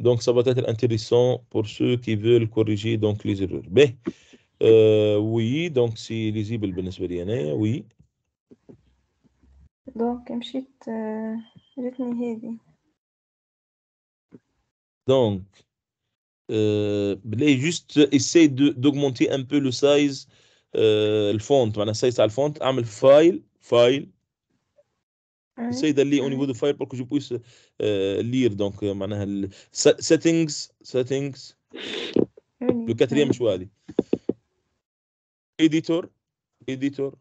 Donc, ça va être intéressant pour ceux qui veulent corriger donc, les erreurs. Mais, euh, oui, donc c'est lisible بالنسبة لي Oui. Donc, مشيت جتني Donc, euh, juste essayer d'augmenter un peu le size, euh, le font. On a size à le font. un file, file. السيده اللي اون نيفو دو فاير بارك جو بويس لير دونك معناها سيتينغز سيتينغز لو كاتريام شو هذه اديتور اديتور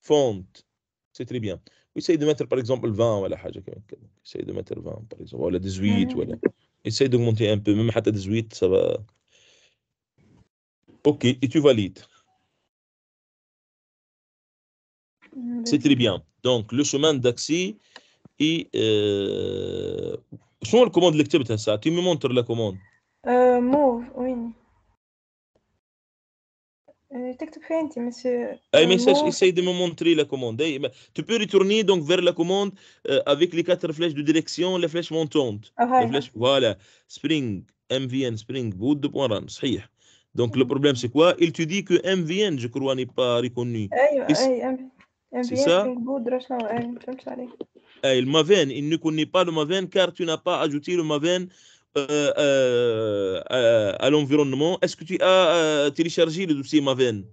فونت سي تري بيان ويساي دو ماتر باغ اكزومبل 20 ولا حاجه كيما كذا يساي دو ماتر 20 باغ اكزومبل ولا 18 ولا يساي مونتي ان بو ميم حتى 18 سا اوكي اي تو فاليد c'est très bien. Donc, le chemin d'accès et euh, de l'acteur, ça Tu me montres la commande euh, Move, oui. Euh, mais message, ah, euh, essaye de me montrer la commande. Eh, tu peux retourner donc vers la commande avec les quatre flèches de direction, les flèches montantes. Ah, voilà, Spring, MVN, Spring, Boot de point Donc le mm. problème, c'est quoi Il te dit que MVN, je crois, n'est pas reconnu. C'est ça Il eh, maven, il ne connaît pas le maven car tu n'as pas ajouté le maven euh, euh à l'environnement. Est-ce que tu as euh, téléchargé le dossier maven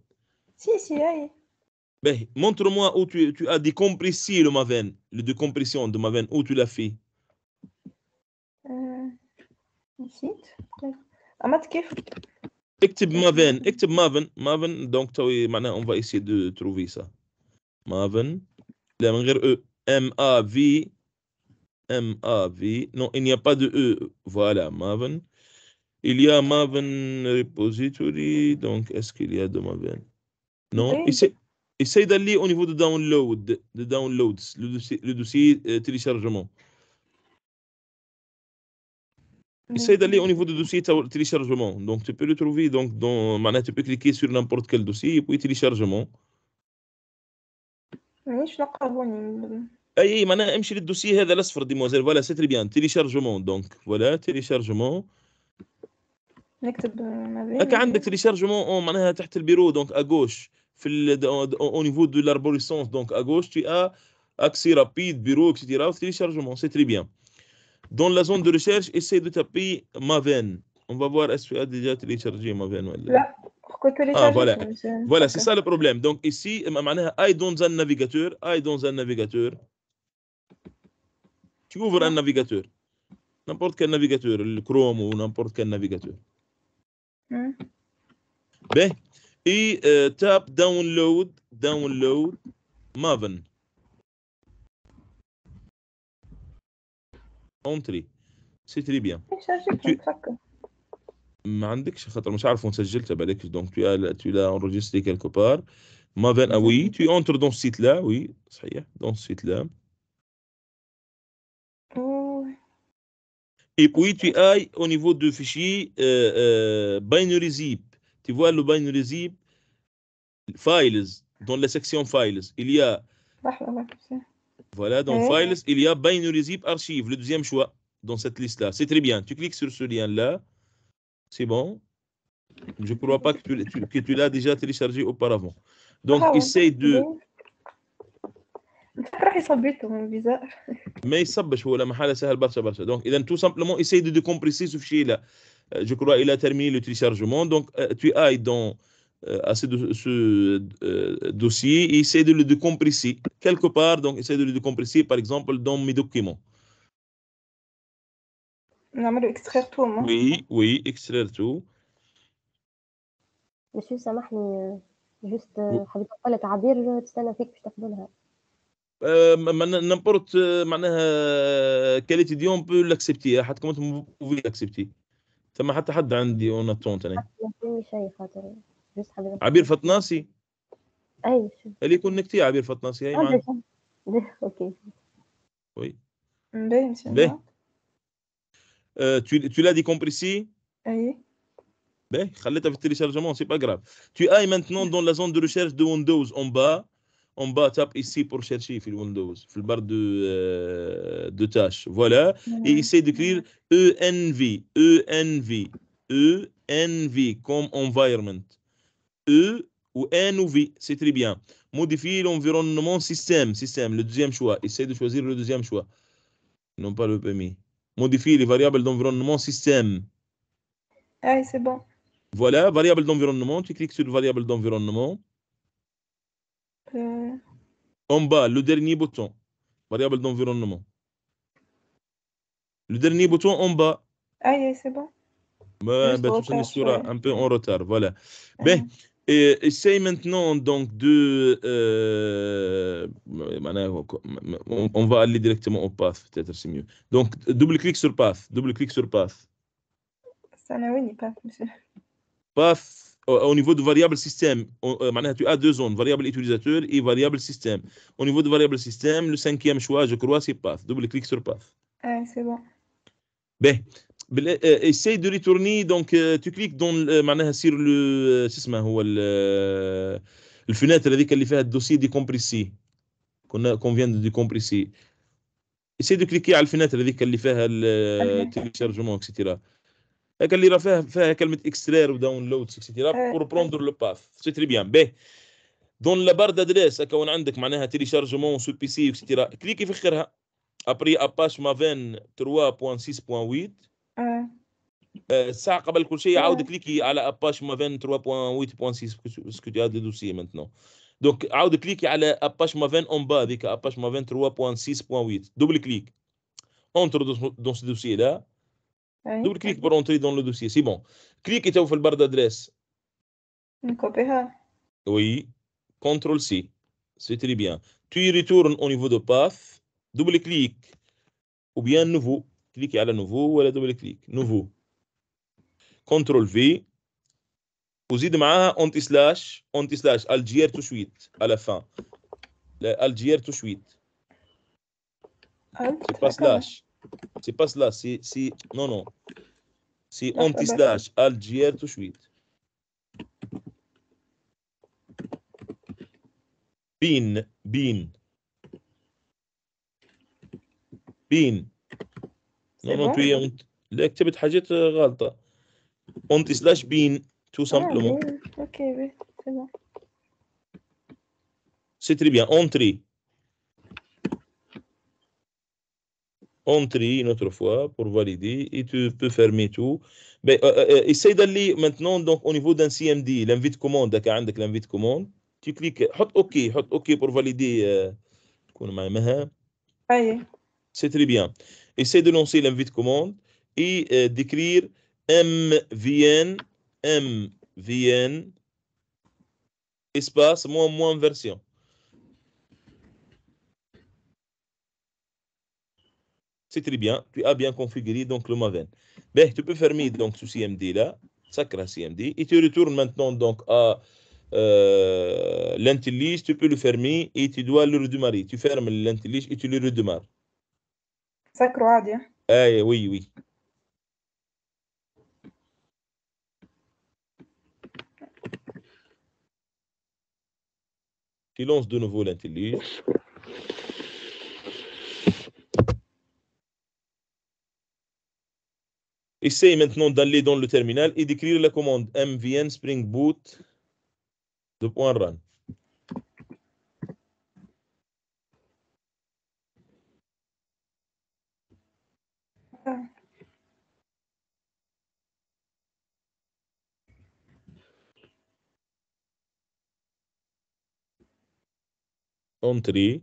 Si, si, oui. Ben, Montre-moi où tu, tu, as décompressé le maven, le décompression de maven, où tu l'as fait. Euh, ici. Active Maven, Active Maven, Maven, donc on va essayer de trouver ça. Maven, e. il n'y a pas de e voilà maven il y a maven repository donc est-ce qu'il y a de maven non essaye d'aller au niveau de download de downloads le dossier, le dossier euh, téléchargement Essaye d'aller au niveau du dossier téléchargement. Donc, tu peux le trouver. Donc, dans, tu peux cliquer sur n'importe quel dossier et puis téléchargement. مانيش نقبوني اي اي معناها امشي للدوسي هذا الاصفر ديموزيل فوالا سي تري بيان شارجمون دونك فوالا شارجمون نكتب هكا عندك شارجمون معناها تحت البيرو دونك اغوش في او نيفو دو لاربوريسونس دونك اغوش تي ا اكسيتيرا rapide, bureau, etc. Téléchargement, c'est très bien. Dans la دو de recherche, essaye de taper Maven. On va voir est ديجا تيلي شارجي ما فين ولا لا Ah, voilà, voilà c'est ça le problème. Donc ici, euh, I dans un navigateur, I dans un navigateur. Tu ouvres un navigateur, n'importe quel navigateur, le Chrome ou n'importe quel navigateur. Hmm. Ben, et euh, tape download, download Maven. Entrée. C'est très bien tu l'as enregistré quelque part ah oui tu entres dans ce site là oui dans ce site là oh. et puis tu ailles au niveau du fichier euh, euh, binary zip tu vois le binary zip files dans la section files il y a voilà dans files il y a binary zip archive le deuxième choix dans cette liste là c'est très bien tu cliques sur ce lien là c'est bon Je ne crois pas que tu, l'as déjà téléchargé auparavant. Donc, ah, essaye de... Mais bah, Donc, il a tout simplement essaye de décompresser ce fichier-là. Euh, je crois qu'il a terminé le téléchargement. Donc, euh, tu ailles dans euh, à ce, dossier et essaye de le décompresser quelque part. Donc, essaye de le décompresser, par exemple, dans mes documents. نعملوا اكستخير تو وي وي اكستخير تو ماشي سامحني جست حبيت نقول لك عبير تستنى فيك باش تقبلها أه، نمبورت معناها كاليتي دي اون بو لاكسبتي حتى انتم بوفي لاكسبتي ثم حتى حد عندي اون اتونت انا ما شيء خاطر عبير فطناسي اي اللي كونكتي عبير فطناسي هي معنا اوكي وي باهي Euh, tu, tu l'as décompressé. ici ah Oui. Ben, le téléchargement, c'est pas grave. Tu ailles maintenant dans la zone de recherche de Windows en bas. En bas, tape ici pour chercher sur Windows, sur barre de, euh, de tâches. Voilà. Et essaie d'écrire ENV, ENV, ENV comme environment. E ou N ou V, c'est très bien. Modifier l'environnement système, système, le deuxième choix. Essaie de choisir le deuxième choix. Non pas le permis modifier les variables d'environnement système. Oui, ah, c'est bon. Voilà, variable d'environnement, tu cliques sur variable d'environnement. Euh. En bas, le dernier bouton, variable d'environnement. Le dernier bouton en bas. Ah, oui, c'est bon. Bah, bah, un peu en retard, voilà. Mais... Ah. Ben, et essaye maintenant donc de. Euh, on, va aller directement au path, peut-être c'est mieux. Donc, double-clic sur path. Double-clic sur path. Ça de path, monsieur. Path, au niveau de variable système, euh, tu as deux zones, variable utilisateur et variable système. Au niveau de variable système, le cinquième choix, je crois, c'est path. Double-clic sur path. Ah, c'est bon. Ben آه، آه، essaye de ريتورني دونك euh, tu cliques دون euh, معناها سير لو euh، شو اسمه هو آه، الفناتر هذيك اللي فيها الدوسي دي كومبريسي كنا كونفيان دو كومبريسي essaye de cliquer على الفناتر هذيك اللي فيها التيليشارجمون اكسيتيرا هكا اللي راه فيها فيها كلمه اكسترير وداونلود اكسيتيرا بور بروندر لو باث سي تري بيان باهي دون لا بار دادريس هكا وين عندك معناها تيليشارجمون سو بي سي اكسيتيرا كليكي في اخرها ابري اباش مافين 3.6.8 ça a le couché à ou de cliquer à la page ma 23.8.6 ce que tu as dossier maintenant donc à ou de cliquer à la page ma 20 en bas la page ma 23.6.8 double clic entre dans ce dossier là double clic pour entrer dans le dossier c'est bon clic et tu as ouvert la barre d'adresse oui contrôle si c'est très bien tu y retournes au niveau de path double clic ou bien nouveau cliquez à nouveau ou à double clic nouveau contrôle V poser demain anti slash anti slash Alger tout de suite à la fin alger tout de suite ah c'est pas slash c'est pas cela c'est si non non c'est ah, anti slash Alger tout de suite bin bin bin لانه انت وياه لا كتبت حاجات غلطه اونت سلاش بين تو سامبلومون اوكي بي سي بون سي تري بيان اونتري entrer une autre fois pour valider et tu peux fermer tout. Mais, euh, euh, essaye d'aller maintenant donc, au niveau d'un CMD, l'invite commande, عندك l'invite commande, tu cliques, حط OK, حط OK pour valider. تكون معي معها. C'est très bien. Essaie de lancer l'invite commande et euh, d'écrire mvn, mvn, espace, moins, moins version. C'est très bien, tu as bien configuré donc le Maven. Ben, tu peux fermer donc ce CMD là, sacré CMD, et tu retournes maintenant donc à euh, l'intelligence, tu peux le fermer et tu dois le redémarrer. Tu fermes l'intelligence et tu le redémarres. Sacro eh, Oui, oui. Tu lances de nouveau l'intelligence. Essaye maintenant d'aller dans le terminal et d'écrire la commande mvn spring boot de point run. entrée.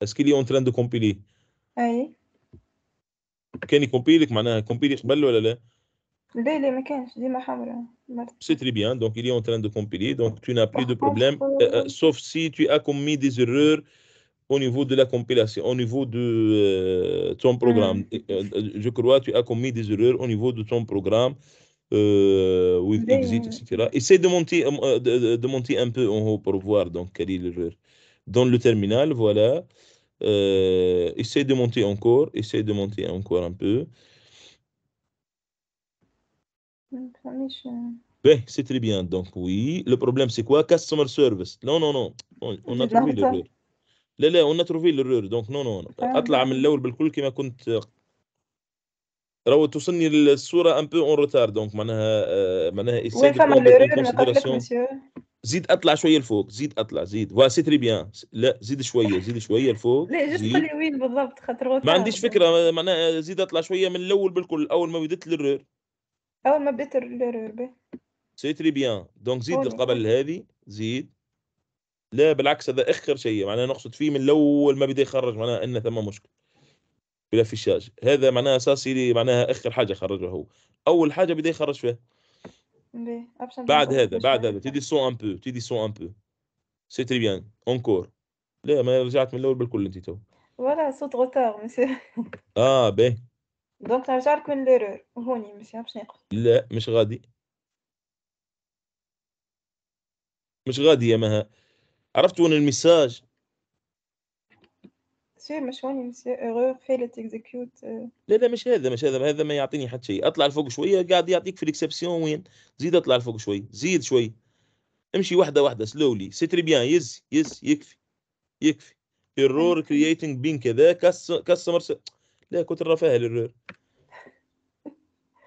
Est-ce qu'il est en train de compiler؟ Oui. Qu'est-ce qu'il est en train de compiler C'est très bien, donc il est en train de compiler, donc tu n'as plus de problème, euh, euh, sauf si tu as commis des erreurs au niveau de la compilation, au niveau de euh, ton programme. Mm. Je crois que tu as commis des erreurs au niveau de ton programme euh, with exit, euh, etc. Essaye de monter, euh, euh, de, monter un peu en haut pour voir donc, quel est l'erreur. Dans le terminal, voilà. essaye de monter encore, essaye de monter encore un peu. Ben, c'est très bien. Donc, oui. Le problème, c'est quoi Customer service. Non, non, non. On, a trouvé l'erreur. on a trouvé l'erreur. Donc, non, non. non. Ah. راهو توصلني الصوره ان بو اون روتار دونك معناها آه، معناها زيد اطلع شويه لفوق زيد اطلع زيد وا سي تري بيان لا زيد شويه زيد شويه لفوق لا جست لي وين بالضبط خاطر ما عنديش فكره معناها زيد اطلع شويه من الاول بالكل اول ما بديت للرور اول ما بديت للرور سي تري بيان دونك زيد قبل هذه زيد لا بالعكس هذا اخر شيء معناها نقصد فيه من الاول ما بدا يخرج معناها ان ثم مشكل بلف هذا معناها اساسي يلي معناها اخر حاجه خرجها هو اول حاجه بدا يخرج فيها بعد هذا بعد هذا تيدي يعني. سو ان بو تيدي سو ان بو سي تري بيان اونكور لا ما رجعت من الاول بالكل انت تو ولا صوت غوتار مسيو اه باهي دونك نرجع لك من ليرور هوني مش عارف شنو لا مش غادي مش غادي يا مها عرفتوا ان الميساج شيء مشوني مسيو غير فيلت اكزيكيوت آه. لا لا مش هذا مش هذا هذا ما يعطيني حتى شيء اطلع لفوق شويه قاعد يعطيك في الاكسبسيون وين زيد اطلع لفوق شوي زيد شوي امشي واحده واحده سلولي سي تري بيان يز يز يكفي يكفي ايرور كرييتنج بين كذا كاستمر لا كنت الرفاهه الايرور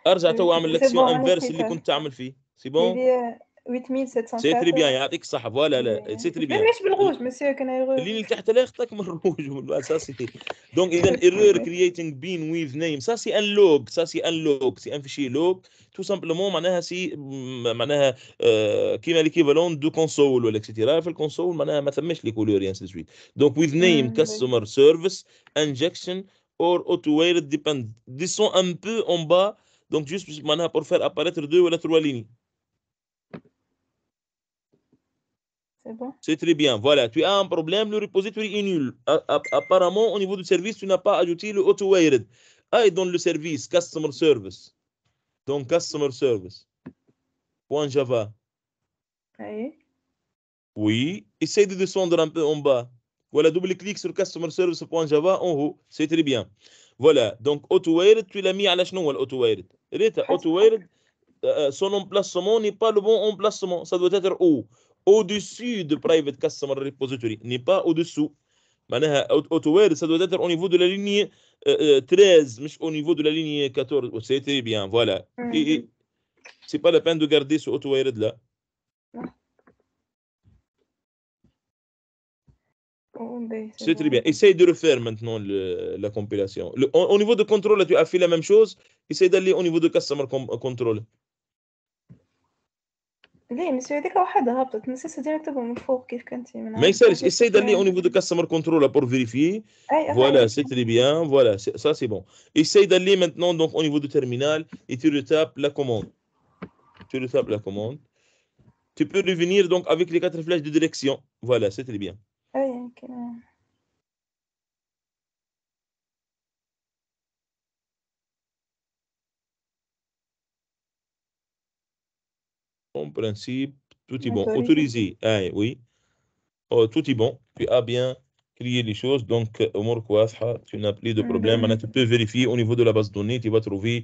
ارجع تو أيوة. اعمل لكسيون انفيرس اللي كنت تعمل فيه سي بون 8700 سي تري بيان يعطيك الصحه فوالا لا سي تري بيان ماشي بالغوج مسيو كان يغوج اللي تحت لا يخطاك من الروج من الاساسي دونك اذا ايرور كرييتينغ بين ويز نيم سا سي ان لوغ سا سي ان لوغ سي ان فيشي لوغ تو سامبلومون معناها سي معناها آه، كيما ليكيفالون دو كونسول ولا اكسيتيرا في الكونسول معناها ما ثماش لي كولور يانس سويت دونك ويز نيم كاستمر سيرفيس انجكشن اور اوتو وير ديبند دي سون ان بو اون با دونك جوست معناها بور فير اباريتر دو ولا تروا ليني C'est très bien. Voilà, tu as un problème, le repository est nul. Apparemment, au niveau du service, tu n'as pas ajouté le auto-wired. Ah, dans le service, customer service. Donc, customer service. Point Java. Oui. essaye de descendre un peu en bas. Voilà, double-clic sur customer service.java en haut. C'est très bien. Voilà, donc auto-wired, tu l'as mis à la chenouille, auto-wired. Ah, auto-wired, euh, euh, son emplacement n'est pas le bon emplacement. Ça doit être où au-dessus de Private Customer Repository, n'est pas au-dessous. ça doit être au niveau de la ligne 13, euh, euh, au niveau de la ligne 14. C'est très bien, voilà. Ce mhm. n'est Et, c'est pas la peine de garder ce auto-wired là. C'est très bien. Essaye de refaire maintenant la compilation. au, au, niveau de contrôle, tu as fait la même chose. Essaye d'aller au niveau de customer control. Mais c'est d'aller au niveau de customer control pour vérifier. Voilà, c'est très bien. Voilà, ça c'est bon. Essaye d'aller maintenant au niveau du terminal et tu retapes la commande. Tu retapes la commande. Tu peux revenir avec les quatre flèches de direction. Voilà, c'est très bien. en principe, tout est bon. Autorisé, eh oui. Oh, tout est bon. Tu as bien créé les choses. Donc, euh, tu n'as plus de problème. Mhm. Maintenant, tu peux vérifier au niveau de la base de données. Tu vas trouver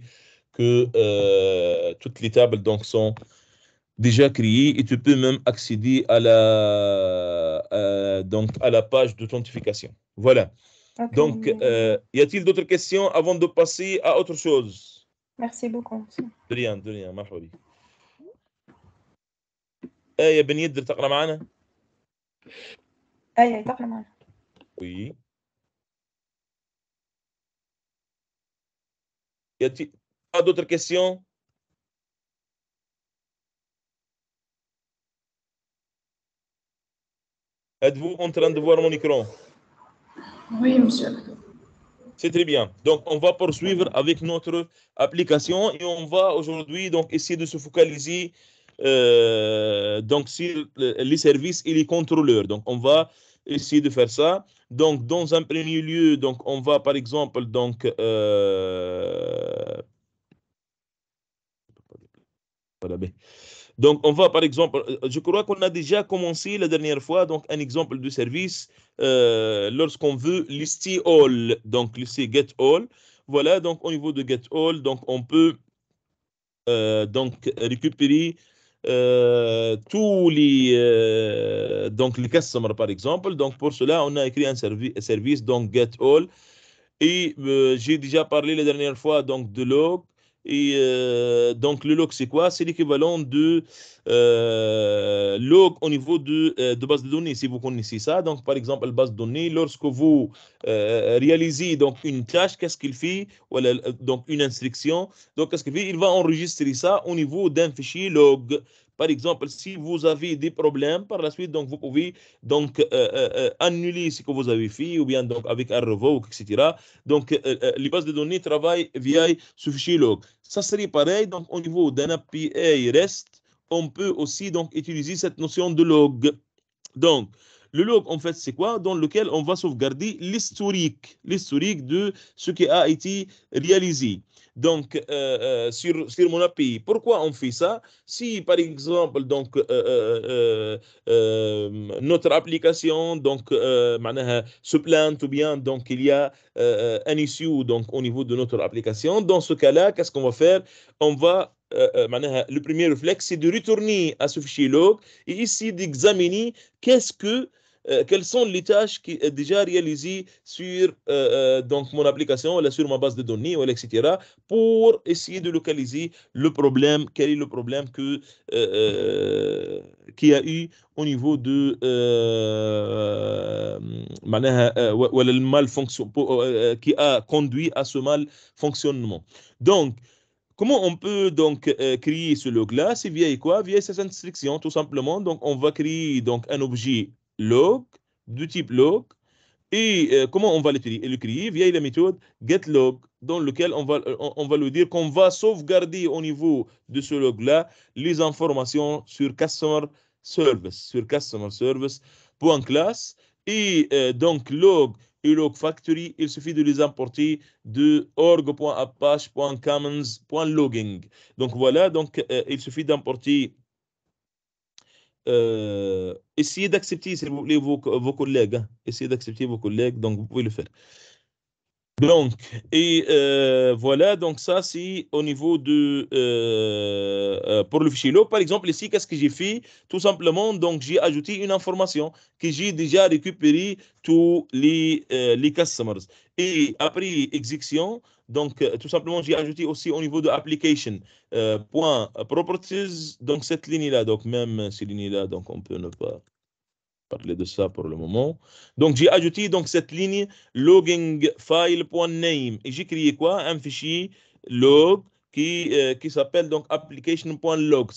que euh, toutes les tables donc, sont déjà créées et tu peux même accéder à la, euh, donc, à la page d'authentification. Voilà. Donc, y a-t-il d'autres questions avant de passer à autre chose Merci beaucoup. De rien, de rien, oui. بن يدر Y a-t-il d'autres questions Êtes-vous en train de voir mon écran Oui, monsieur. C'est très bien. Donc, on va poursuivre avec notre application et on va aujourd'hui donc essayer de se focaliser euh, donc, si les services et les contrôleurs. Donc, on va essayer de faire ça. Donc, dans un premier lieu, donc, on va, par exemple, donc, euh... donc, on va, par exemple, euh, je crois qu'on a déjà commencé la dernière fois, donc, un exemple de service euh, lorsqu'on veut lister all, donc, lister get all. Voilà, donc, au niveau de get all, donc, on peut donc récupérer euh, tous les euh, donc les customers par exemple. Donc pour cela, on a écrit un service donc get all. Et euh, j'ai déjà parlé la dernière fois donc de log et euh, donc, le log, c'est quoi C'est l'équivalent de euh, log au niveau euh, de, base de données, si vous connaissez ça. Donc, par exemple, la base de données, lorsque vous réalisez donc, une tâche, qu'est-ce qu'il fait voilà, Donc, une instruction. Donc, qu'est-ce qu'il fait Il va enregistrer ça au niveau d'un fichier log. Par exemple, si vous avez des problèmes par la suite, donc vous pouvez donc euh, euh, euh, annuler ce que vous avez fait ou bien donc avec un revoke, etc. Donc les bases de données travaillent via ce fichier log. Ça serait pareil donc au niveau d'un API REST, on peut aussi donc utiliser cette notion de log. Donc, le log, en fait, c'est quoi Dans lequel on va sauvegarder l'historique, l'historique de ce qui a été réalisé. Donc, euh, euh, sur, sur mon API. Pourquoi on fait ça Si, par exemple, donc, euh, notre application donc, se plaint ou bien donc, il y a un issue donc, au niveau de notre application, dans ce cas-là, qu'est-ce qu'on va faire On va euh, euh, le premier réflexe, c'est de retourner à ce fichier log et ici d'examiner quest que euh, quelles sont les tâches qui sont déjà réalisées sur donc mon application, sur ma base de données, etc., pour essayer de localiser le problème, quel est le problème que, a eu au niveau de mal qui a conduit à ce mal fonctionnement. Donc, Comment on peut donc créer ce log-là C'est via quoi Via cette instruction, tout simplement. Donc, on va créer donc un objet log, de type log. Et euh, comment on va le, le créer Via la méthode getLog, dans lequel on va, euh, on, va lui dire qu'on va sauvegarder au niveau de ce log-là les informations sur customer service, sur customer class Et euh, donc, log Factory. Il suffit de les importer de org.apache.commons.logging. Donc voilà, donc euh, il suffit d'importer. Euh, essayez d'accepter, s'il vous plaît, vos, collègues. Hein. Essayez d'accepter vos collègues, donc vous pouvez le faire. Donc, et euh, voilà, donc ça, c'est au niveau de. pour le fichier low, par exemple, ici, qu'est-ce que j'ai fait Tout simplement, donc, j'ai ajouté une information que j'ai déjà récupéré tous les, euh, les customers. Et après exécution, donc, euh, tout simplement, j'ai ajouté aussi au niveau de application, point properties, donc cette ligne-là, donc même cette ligne là donc on peut ne pas parler de ça pour le moment. Donc, j'ai ajouté donc, cette ligne logging file.name et j'ai créé quoi Un fichier log qui, euh, qui s'appelle donc application.logs.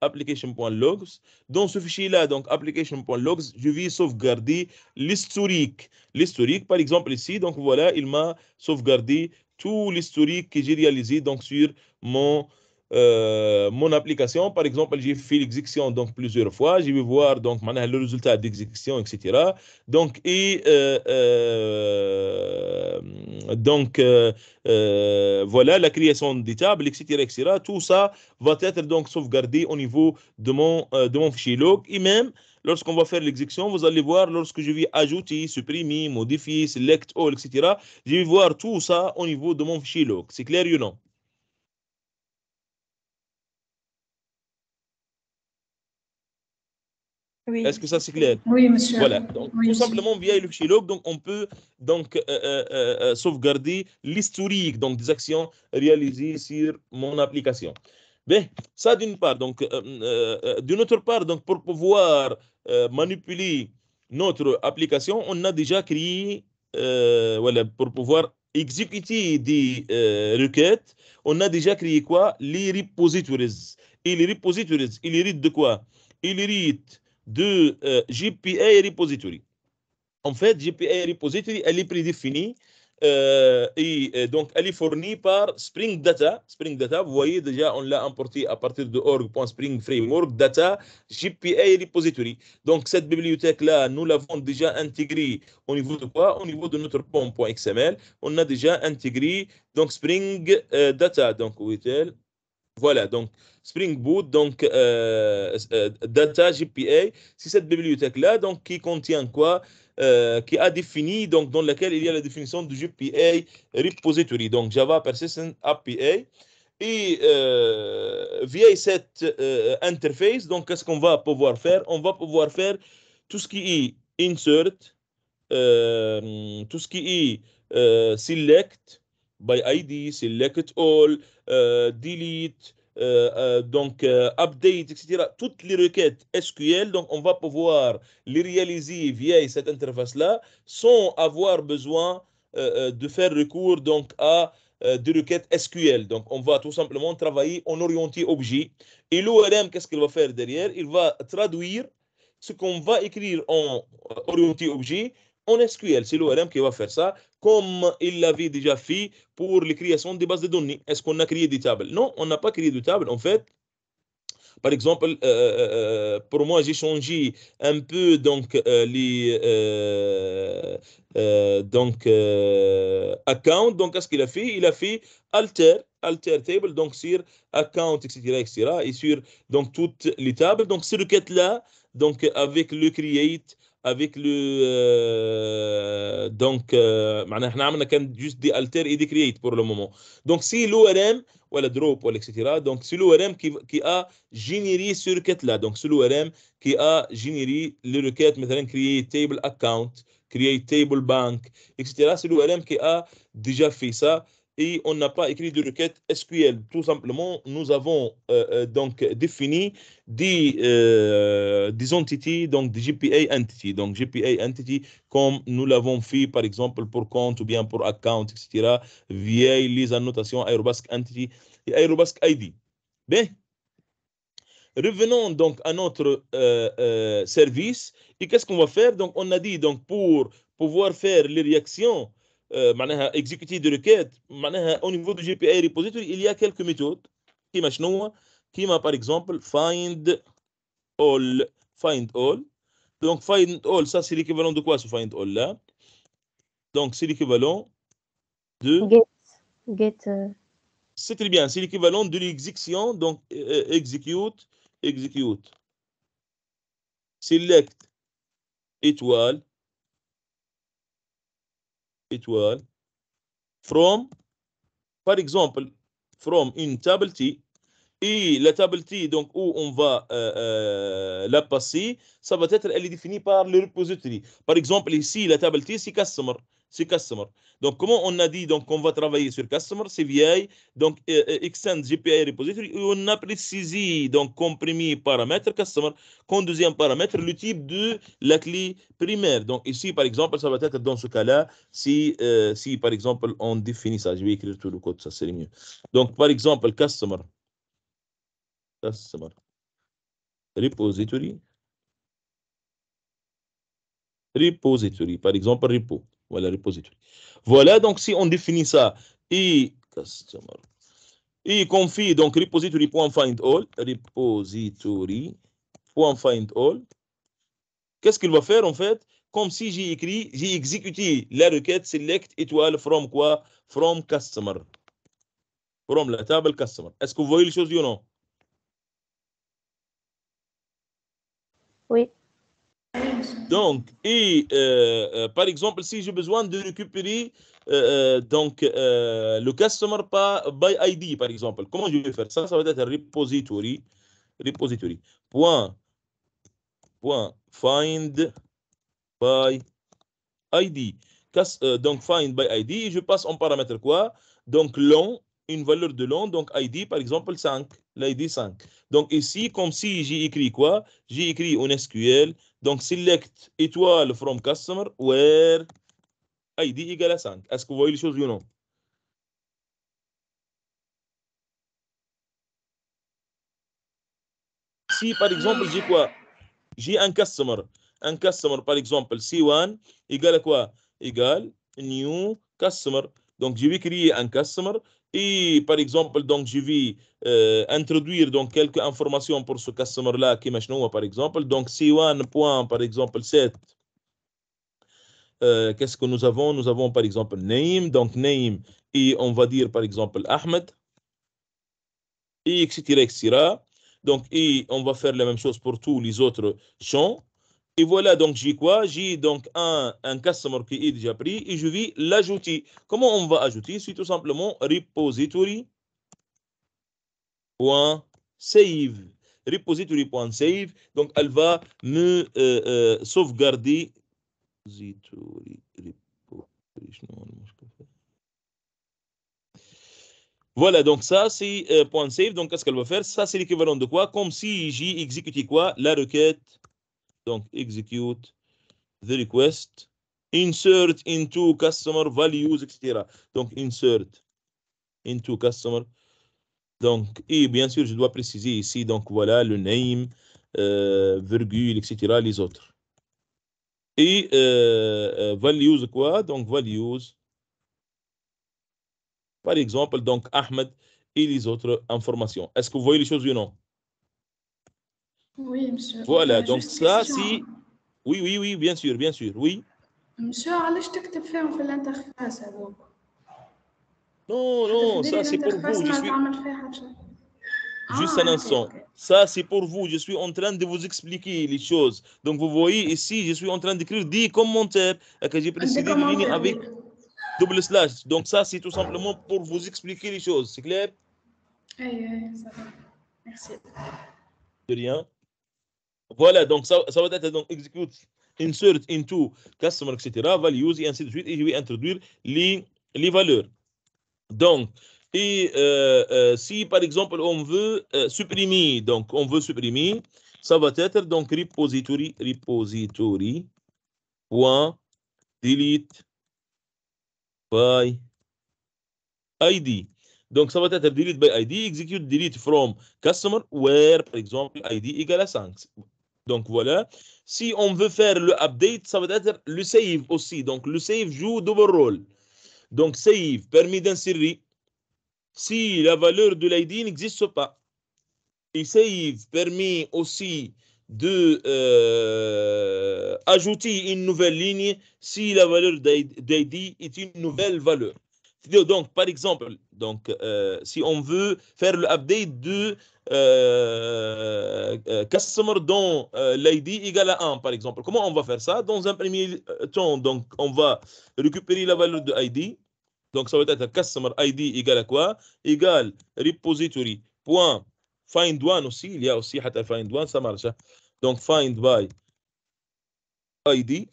Application.logs. Dans ce fichier-là, donc application.logs, je vais sauvegarder l'historique. L'historique, par exemple, ici, donc voilà, il m'a sauvegardé tout l'historique que j'ai réalisé donc, sur mon euh, mon application. Par exemple, j'ai fait l'exécution donc plusieurs fois. Je vais voir donc le résultat d'exécution, etc. Donc et euh, euh, donc voilà la création des tables, etc., etc. Tout ça va être donc sauvegardé au niveau de mon de mon fichier log et même lorsqu'on va faire l'exécution, vous allez voir, lorsque je vais ajouter, supprimer, modifier, select all, etc., je vais voir tout ça au niveau de mon fichier log. C'est clair ou non? Est-ce que ça c'est clair Oui, monsieur. Voilà. Donc, tout simplement via le donc on peut donc euh, euh, euh, sauvegarder l'historique donc des actions réalisées sur mon application. Mais ça d'une part, donc d'une autre part, donc pour pouvoir manipuler notre application, on a déjà créé voilà pour pouvoir exécuter des requêtes, on a déjà créé quoi Les repositories. Et les repositories, ils héritent de quoi Ils héritent de JPA euh, Repository. En fait, JPA Repository, elle est prédéfinie euh, et euh, donc elle est fournie par Spring Data. Spring Data, vous voyez déjà, on l'a importé à partir de org.spring framework data repository. Donc cette bibliothèque-là, nous l'avons déjà intégrée au niveau de quoi Au niveau de notre pom.xml, on a déjà intégré donc Spring Data. Donc où est-elle voilà, donc Spring Boot, donc euh, euh Data GPA, c'est cette bibliothèque-là donc, qui contient quoi euh, Qui a défini, donc dans laquelle il y a la définition du GPA repository, donc Java Persistent API. Et euh, via cette interface, donc qu'est-ce qu'on va pouvoir faire On va pouvoir faire tout ce qui est insert, tout ce qui est select, by ID, select all, euh, delete, euh, euh, donc update, etc. Toutes les requêtes SQL, donc on va pouvoir les réaliser via cette interface-là sans avoir besoin de faire recours donc à des requêtes SQL. Donc, on va tout simplement travailler en orienté objet. Et l'ORM, qu'est-ce qu'il va faire derrière Il va traduire ce qu'on va écrire en orienté objet en SQL. C'est l'ORM qui va faire ça, comme il l'avait déjà fait pour les créations des bases de données. Est-ce qu'on a créé des tables Non, on n'a pas créé de tables. En fait, par exemple, euh, euh, euh, pour moi, j'ai changé un peu donc les donc account. Donc, qu'est-ce qu'il a fait Il a fait alter alter table donc sur account etc etc et sur donc toutes les tables. Donc ces requêtes là donc avec le create avec le euh, donc on euh, a juste des alter et des create pour le moment donc si l'ORM ou la drop ou etc donc si l'ORM qui, qui a généré ce requête là donc si l'ORM qui a généré les requêtes مثلا create table account create table bank etc c'est l'ORM qui a déjà fait ça et on n'a pas écrit de requête SQL. Tout simplement, nous avons euh, euh, donc défini euh, des, entités, donc des GPA entities. Donc GPA entity, comme nous l'avons fait par exemple pour compte ou bien pour account, etc., via les annotations Aerobask entity et Aerobask ID. Bien. Revenons donc à notre service. Et qu'est-ce qu'on va faire Donc, on a dit donc pour pouvoir faire les réactions euh, exécuter des requêtes, au niveau du niveau Repository, il y a quelques méthodes qui شنو par exemple find all find all donc find all ça c'est l'équivalent de quoi ce find all là donc c'est l'équivalent de euh, c'est très bien c'est l'équivalent de l'exécution donc euh, execute execute select étoile from par exemple from une table T et la table T donc où on va euh, euh, la passer ça va être elle est définie par le repository par exemple ici la table T c'est customer c'est customer. Donc, comment on a dit qu'on va travailler sur customer, CVI, donc extend euh, euh, GPI repository, on a précisé donc comme premier paramètre customer, comme deuxième paramètre le type de la clé primaire. Donc ici, par exemple, ça va être dans ce cas-là, si, euh, si par exemple on définit ça, je vais écrire tout le code, ça serait mieux. Donc par exemple, customer, customer repository, repository, par exemple repo. Voilà, repository. Voilà, donc si on définit ça, i, i confie donc repository.findall all, all. Qu'est-ce qu'il va faire en fait Comme si j'ai écrit, j'ai exécuté la requête select étoile from quoi From customer. From la table customer. Est-ce que vous voyez les choses ou non Oui. Donc, et euh, euh, par exemple, si j'ai besoin de récupérer euh, donc le customer by ID, par exemple, comment je vais faire ça Ça va être repository, repository. Point, point, find by ID. donc, find by ID, je passe en paramètre quoi Donc, long, une valeur de long, donc ID, par exemple, 5, l'ID 5. Donc, ici, comme si j'ai écrit quoi J'ai écrit un SQL donc, select étoile from customer where ID égal à 5. Est-ce que vous voyez les choses ou non? Si par exemple, j'ai quoi? J'ai un customer. Un customer, par exemple, C1 égal à quoi? Égal, new customer. Donc, je vais créer un customer et par exemple, donc, je vais euh, introduire donc, quelques informations pour ce customer-là, qui par exemple. Donc, C1 point, par exemple, 7. Euh, qu'est-ce que nous avons Nous avons, par exemple, name. Donc, name, et on va dire, par exemple, Ahmed. Et etc., etc. Donc, et on va faire la même chose pour tous les autres champs. Et voilà, donc j'ai quoi J'ai donc un, un customer qui est déjà pris et je vais l'ajouter. Comment on va ajouter C'est tout simplement repository.save. Repository.save. Donc elle va me euh, euh, sauvegarder. Voilà, donc ça, c'est euh, point .save. Donc, qu'est-ce qu'elle va faire Ça, c'est l'équivalent de quoi Comme si j'ai exécuté quoi La requête donc execute the request, insert into customer values, etc. Donc insert into customer. Donc, et bien sûr, je dois préciser ici, donc voilà, le name, euh, virgule, etc., les autres. Et euh, euh, values quoi Donc values, par exemple, donc Ahmed et les autres informations. Est-ce que vous voyez les choses ou non oui, monsieur. Voilà, donc ça, si... Oui, oui, oui, bien sûr, bien sûr, oui. Monsieur, Non, non, ça c'est pour vous, je suis... Juste ah, un instant. Ça, c'est pour vous. Je suis en train de vous expliquer les choses. Donc, vous voyez ici, je suis en train d'écrire des commentaires que j'ai précédé avec double slash. Donc, ça, c'est tout simplement pour vous expliquer les choses. C'est clair? Oui, oui, ça va. Merci. De rien. Voilà, donc ça, ça va être donc execute, insert into, customer, etc., values, et ainsi de suite, et je vais introduire les, les valeurs. Donc, et euh, euh, si par exemple on veut euh, supprimer, donc on veut supprimer, ça va être donc repository, repository, point, delete, by, ID. Donc ça va être delete by ID, execute delete from customer, where par exemple ID égale à 5. Donc voilà. Si on veut faire le update, ça va être le save aussi. Donc le save joue double rôle. Donc save permet d'insérer si la valeur de l'ID n'existe pas. Et save permet aussi de euh, ajouter une nouvelle ligne si la valeur d'ID est une nouvelle valeur donc, par exemple, donc, euh, si on veut faire l'update de euh, euh, customer dont l'ID égale à 1, par exemple, comment on va faire ça Dans un premier temps, donc, on va récupérer la valeur de ID. Donc, ça va être customer ID égale à quoi Égale repository. Point. one aussi. Il y a aussi find one, ça marche. Hein. Donc, find by ID.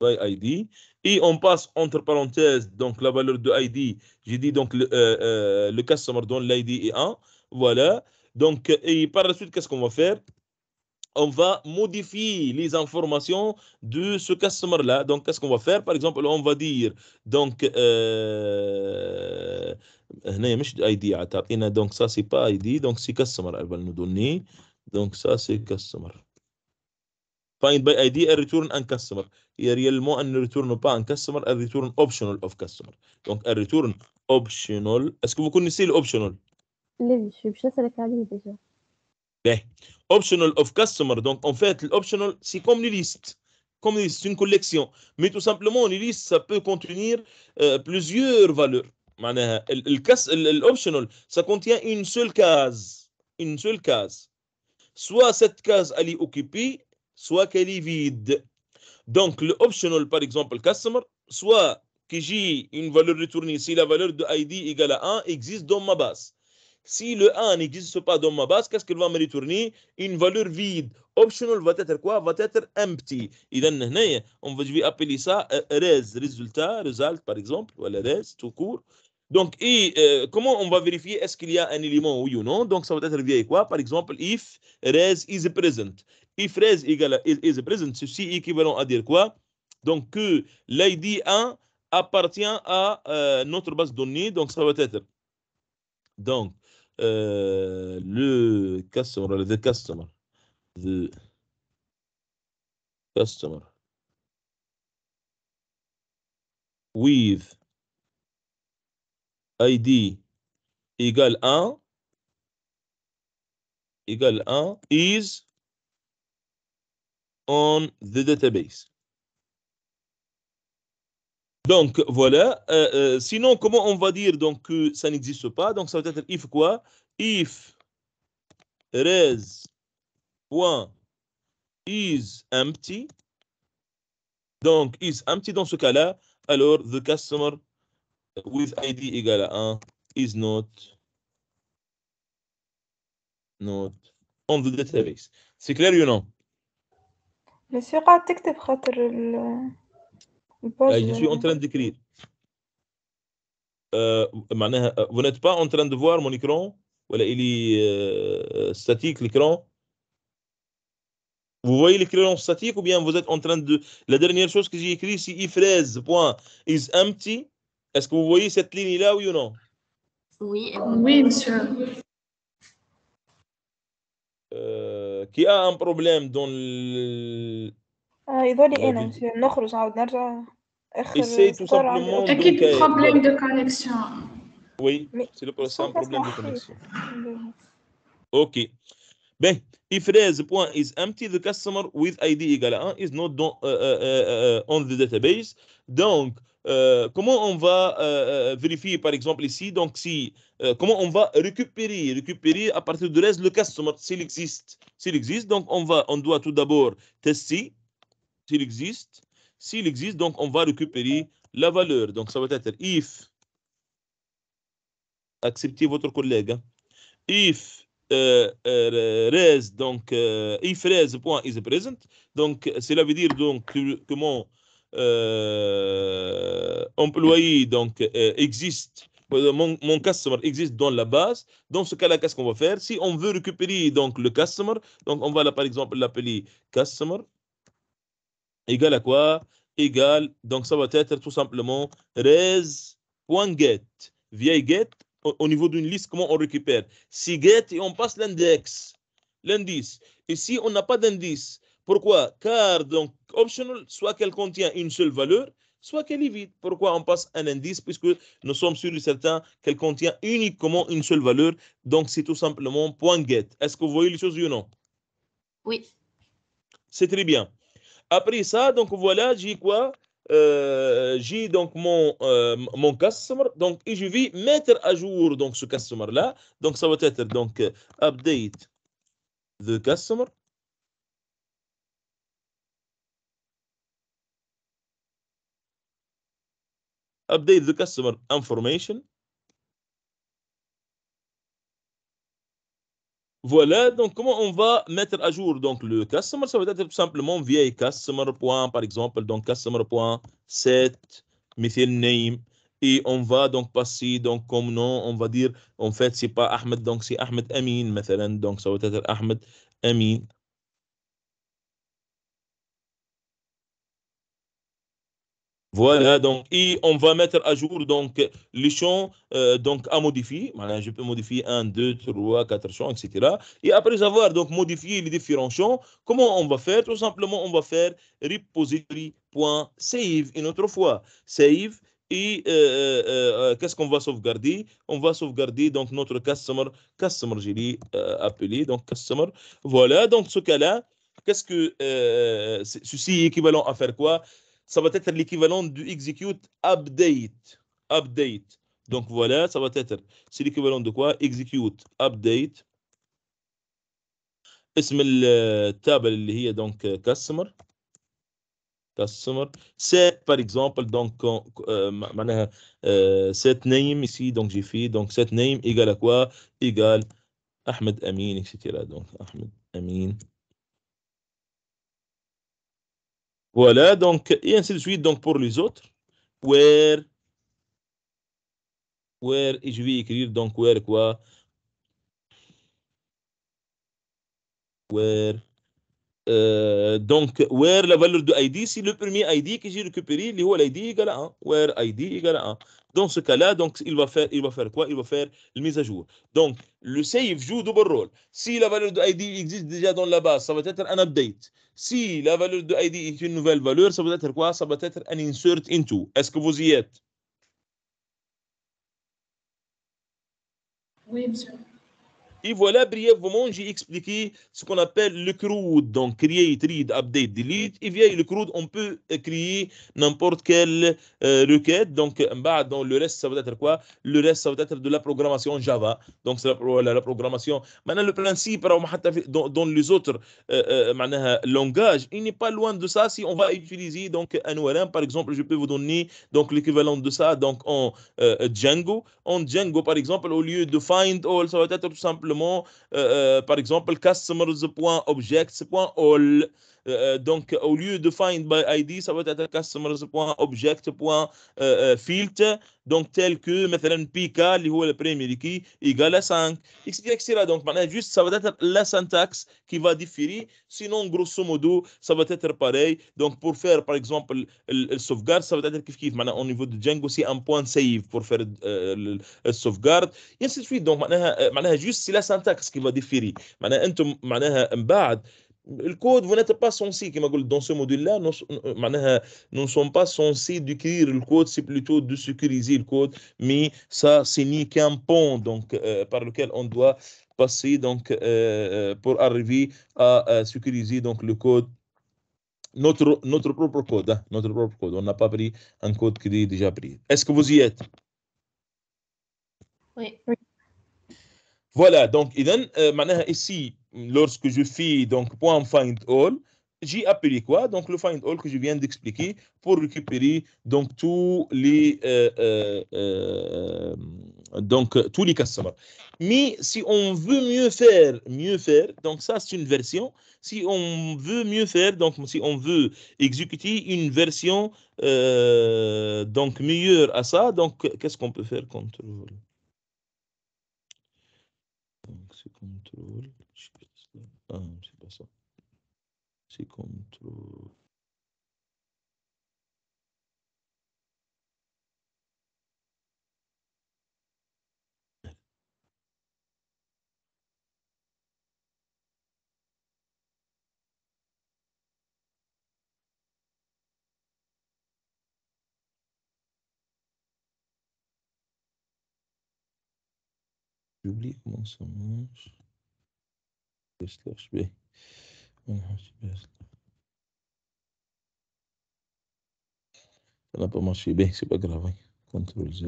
By ID. Et on passe entre parenthèses, donc la valeur de ID, j'ai dit donc le, euh, euh, customer dont l'ID est 1. Voilà. Donc, et par la suite, qu'est-ce qu'on va faire on va modifier les informations de ce customer-là. Donc, qu'est-ce qu'on va faire Par exemple, on va dire, donc, euh, euh ID, donc ça, c'est pas ID, donc c'est customer, elle va nous donner. Donc, ça, c'est customer. Find by ID a return un customer. Il y a réellement un return pas un customer, un return optional of customer. Donc un return optional. Est-ce que vous connaissez l'optional Oui, je suis le déjà. Optional of customer. Donc en fait, l'optional, c'est comme une liste. Comme c'est une collection. Mais tout simplement, une liste, ça peut contenir euh, plusieurs valeurs. L'optional, ça contient une seule case. Une seule case. Soit cette case, elle est occupée, soit qu'elle est vide. Donc, le optional, par exemple, customer, soit que j'ai une valeur retournée, si la valeur de ID égale à 1 existe dans ma base. Si le 1 n'existe pas dans ma base, qu'est-ce qu'elle va me retourner Une valeur vide. Optional va être quoi Va être empty. Et on va, je vais appeler ça euh, res, résultat, result par exemple, voilà res, tout court. Donc, et, euh, comment on va vérifier est-ce qu'il y a un élément oui ou non Donc, ça va être via quoi Par exemple, if res is present. Ifrez égale is, is present. Ceci équivalent à dire quoi Donc que l'ID 1 appartient à euh, notre base de données, donc ça va être. Donc, euh, le customer, the customer, the customer with ID égale 1 égale 1 is on the database. Donc voilà. Euh, euh, sinon, comment on va dire donc que ça n'existe pas Donc ça va être if quoi If res point is empty. Donc is empty dans ce cas-là, alors the customer with ID égale à 1 is not not on the database. C'est clair ou non je suis en train d'écrire. Euh, euh, vous n'êtes pas en train de voir mon écran voilà, Il est euh، statique, l'écran. Vous voyez l'écran statique ou bien vous êtes en train de... La dernière chose que j'ai écrite, c'est ifraise.is empty. Est-ce que vous voyez cette ligne-là, ou non Oui, oui, monsieur. qui a un problème dans le... Il Essaye tout simplement... un problème de connexion. Oui, c'est le problème, problème de connexion. OK. Ben, if raise point is empty, the customer with ID égale 1 is not euh, euh, euh, on the database. Donc, euh, comment on va euh, euh, vérifier, par exemple, ici, donc si, comment on va récupérer, récupérer à partir de reste le customer s'il existe. S'il existe, donc on, va, on doit tout d'abord tester s'il existe. S'il existe, donc on va récupérer la valeur. Donc ça va être if, acceptez votre collègue, hein. if euh, res, donc euh, if present donc cela veut dire donc comment que mon euh, employé donc, euh, existe euh, mon, customer existe dans la base. Dans ce cas-là, qu'est-ce qu'on va faire Si on veut récupérer donc le customer, donc on va là, par exemple l'appeler customer égal à quoi Égal, donc ça va être tout simplement res.get via get au, au niveau d'une liste, comment on récupère Si get et on passe l'index, l'indice. Et si on n'a pas d'indice, pourquoi Car donc optional, soit qu'elle contient une seule valeur, soit qu'elle est vide. Pourquoi on passe un indice Puisque nous sommes sûrs et certains qu'elle contient uniquement une seule valeur. Donc, c'est tout simplement point get. Est-ce que vous voyez les choses ou non Oui. C'est très bien. Après ça, donc voilà, j'ai quoi euh, j'ai donc mon, euh, mon customer, donc, je vais mettre à jour donc, ce customer-là. Donc, ça va être donc update the customer. update the customer information. Voilà, donc comment on va mettre à jour donc, le customer Ça va être tout simplement vieil customer point, par exemple, donc customer point set method name. Et on va donc passer donc comme nom, on va dire en fait c'est pas Ahmed, donc c'est Ahmed Amin, مثلا, donc ça va être Ahmed Amin. Voilà, donc, et on va mettre à jour donc, les champs euh, donc, à modifier. Voilà, je peux modifier 1, 2, 3, 4 champs, etc. Et après avoir donc, modifié les différents champs, comment on va faire Tout simplement, on va faire repository.save une autre fois. Save et euh, euh, qu'est-ce qu'on va sauvegarder On va sauvegarder donc notre customer, customer, j'ai dit appelé, donc customer. Voilà, donc ce cas-là, qu'est-ce que ceci est équivalent à faire quoi ça va être l'équivalent du execute update. Update. Donc voilà, ça va être. C'est l'équivalent de quoi Execute update. table table اللي donc donc customer donc par exemple par exemple, donc, cette euh, euh, name ici donc j'ai fait donc set name égale à quoi égale Ahmed Amin etc. donc Ahmed Amin Voilà, donc, et ainsi de suite, donc pour les autres, where, where, et je vais écrire donc where quoi, where, euh, donc where la valeur de id, c'est le premier id que j'ai récupéré, il est l'id égale à 1, where id égale à 1. Dans ce cas-là, donc il va faire, il va faire quoi Il va faire le mise à jour. Donc le save joue double rôle. Si la valeur de id existe déjà dans la base, ça va être un update. Si la valeur de ID est une nouvelle valeur, ça peut être quoi Ça peut être un insert into. Est-ce que vous y êtes Oui, monsieur. Et voilà brièvement, j'ai expliqué ce qu'on appelle le CRUD, donc Create, Read, Update, Delete. Et via le CRUD, on peut euh, créer n'importe quelle euh, requête. Donc, dans le reste, ça va être quoi Le reste, ça va être de la programmation Java. Donc, c'est la, programmation. Maintenant, le principe, dans, les autres euh, langages, il n'est pas loin de ça si on va utiliser donc un ORM. Par exemple, je peux vous donner donc l'équivalent de ça donc en Django. En Django, par exemple, au lieu de find all, ça va être tout simplement euh, euh, par exemple, customers.objects.all. Euh, euh, donc, au lieu de find by ID, ça va être customers.object.filter, donc tel que, مثلا, PK, qui le premier qui égale à 5, etc. Donc, juste, ça va être la syntaxe qui va différer. Sinon, grosso modo, ça va être pareil. Donc, pour faire, par exemple, le sauvegarde, ça va être kif kif. Maintenant, au niveau de Django, c'est un point save pour faire euh, le sauvegarde, et ainsi de suite. Donc, معناها, juste, c'est la syntaxe qui va différer. maintenant انتم, معناها, le code, vous n'êtes pas censé dans ce module là nous euh, ne sommes pas censés d'écrire le code c'est plutôt de sécuriser le code mais ça c'est ni qu'un pont donc euh, par lequel on doit passer donc euh, pour arriver à, sécuriser donc le code notre, notre propre code, hein, notre propre On n'a pas pris un code qui est déjà pris. Est-ce que vous y êtes? Oui. Voilà, donc, إذن, maintenant ici, lorsque je fais donc point find all, j'ai appelé quoi Donc le find all que je viens d'expliquer pour récupérer donc tous les euh, euh, euh, donc tous les customers. Mais si on veut mieux faire, mieux faire, donc ça c'est une version. Si on veut mieux faire, donc si on veut exécuter une version donc meilleure à ça, donc qu'est-ce qu'on peut faire control contrôle. Ah, não sei passar. Psicometro. Publico, não são mais. On به pas به يصلح c'est pas grave. sih pak Ctrl Z,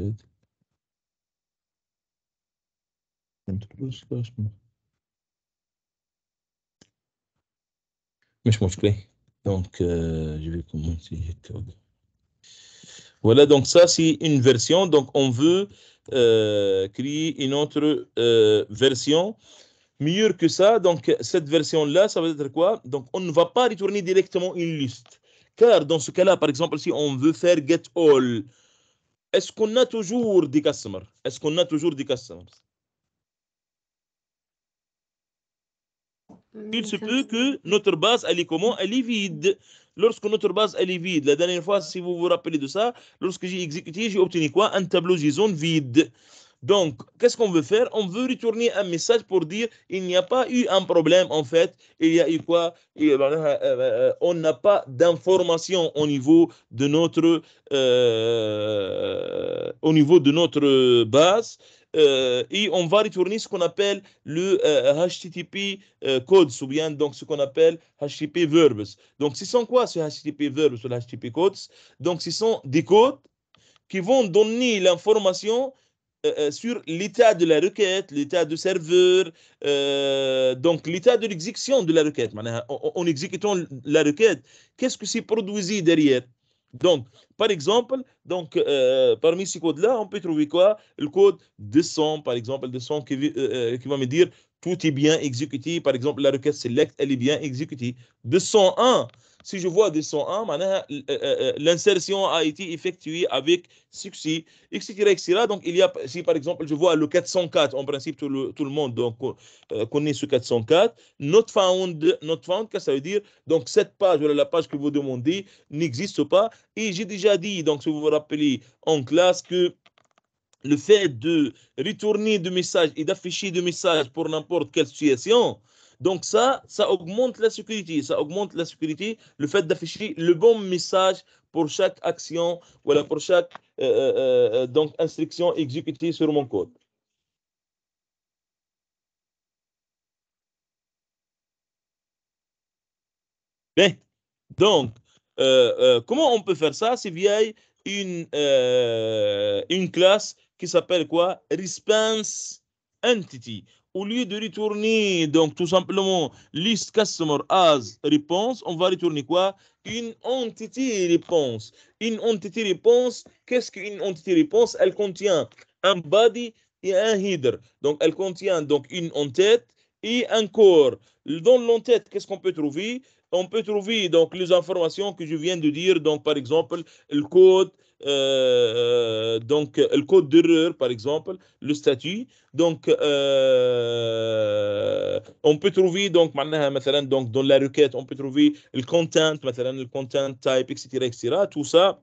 Mais je mange مشكلة. Donc euh, je vais commencer. Voilà donc ça c'est une version. Donc on veut euh, créer une autre euh, version. Mieux que ça, donc cette version-là, ça va être quoi Donc on ne va pas retourner directement une liste. Car dans ce cas-là, par exemple, si on veut faire get all, est-ce qu'on a toujours des customers Est-ce qu'on a toujours des customers euh, Il se peut que notre base, elle est comment Elle est vide. Lorsque notre base, elle est vide, la dernière fois, si vous vous rappelez de ça, lorsque j'ai exécuté, j'ai obtenu quoi Un tableau JSON vide. Donc, qu'est-ce qu'on veut faire On veut retourner un message pour dire il n'y a pas eu un problème en fait. Il y a eu quoi euh, euh, euh, On n'a pas d'information au niveau de notre au niveau de notre base. et on va retourner ce qu'on appelle le HTTP codes, ou bien donc ce qu'on appelle HTTP verbs. Donc, ce sont quoi ces HTTP verbs ou HTTP codes Donc, ce sont des codes qui vont donner l'information euh, euh, sur l'état de la requête, l'état du serveur, euh, donc l'état de l'exécution de la requête. En, en exécutant la requête, qu'est-ce que s'est produit derrière Donc, par exemple, donc, parmi ces codes-là, on peut trouver quoi Le code 200, par exemple, 200 qui, qui va me dire tout est bien exécuté. Par exemple, la requête select, elle est bien exécutée. 201, si je vois 201, euh, euh, euh, l'insertion a été effectuée avec succès, etc., etc. Donc, il y a, si par exemple, je vois le 404, en principe, tout le, tout le monde donc, connaît ce 404, not found, not found, que ça veut dire, donc, cette page, la page que vous demandez, n'existe pas. Et j'ai déjà dit, donc, si vous vous rappelez en classe, que le fait de retourner de messages et d'afficher de messages pour n'importe quelle situation, donc ça, ça augmente la sécurité, ça augmente la sécurité, le fait d'afficher le bon message pour chaque action, voilà, pour chaque euh, euh, euh, donc instruction exécutée sur mon code. Bien. Donc, comment on peut faire ça C'est via une, une classe qui s'appelle quoi Response Entity. Au lieu de retourner, donc tout simplement, list customer as réponse, on va retourner quoi Une entité réponse. Une entité réponse, qu'est-ce qu'une entité réponse Elle contient un body et un header. Donc elle contient donc une entête et un corps. Dans l'entête, qu'est-ce qu'on peut trouver On peut trouver donc les informations que je viens de dire, donc par exemple le code, euh, euh, donc le code d'erreur, par exemple, le statut. Donc, euh, on peut trouver, donc, donc, dans la requête, on peut trouver le content, le content type, etc., etc. Tout ça,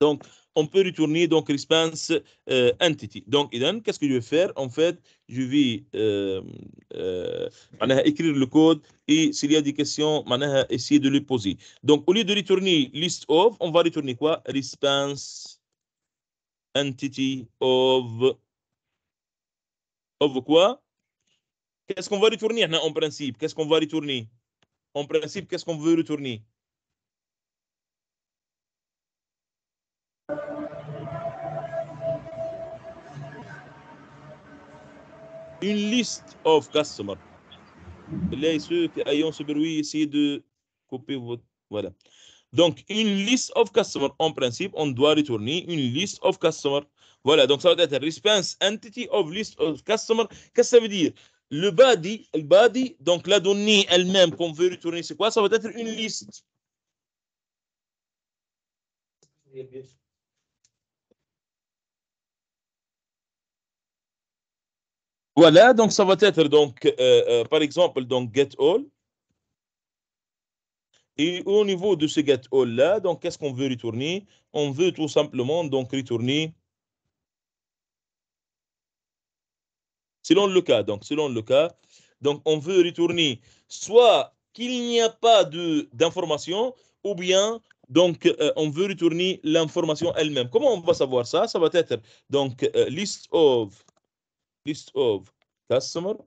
donc, on peut retourner donc response euh, entity. Donc, qu'est-ce que je vais faire En fait, je vais euh, euh, écrire le code et s'il y a des questions, essayer de les poser. Donc, au lieu de retourner list of, on va retourner quoi Response entity of. Of quoi Qu'est-ce qu'on va retourner hein, en principe Qu'est-ce qu'on va retourner En principe, qu'est-ce qu'on veut retourner une liste of customers. Là, ceux qui ayant ce bruit, essayez de couper votre. Voilà. Donc, une liste of customers. En principe, on doit retourner une liste of customers. Voilà, donc ça va être response entity of list of customers. Qu'est-ce que ça veut dire Le body, le body, donc la donnée elle-même qu'on veut retourner, c'est quoi Ça va être une liste. Voilà, donc ça va être, donc, euh, euh, par exemple, donc get all. Et au niveau de ce get all là, donc qu'est-ce qu'on veut retourner On veut tout simplement donc retourner selon le cas. Donc selon le cas, donc on veut retourner soit qu'il n'y a pas de d'information ou bien donc euh, on veut retourner l'information elle-même. Comment on va savoir ça Ça va être donc list of list of customers.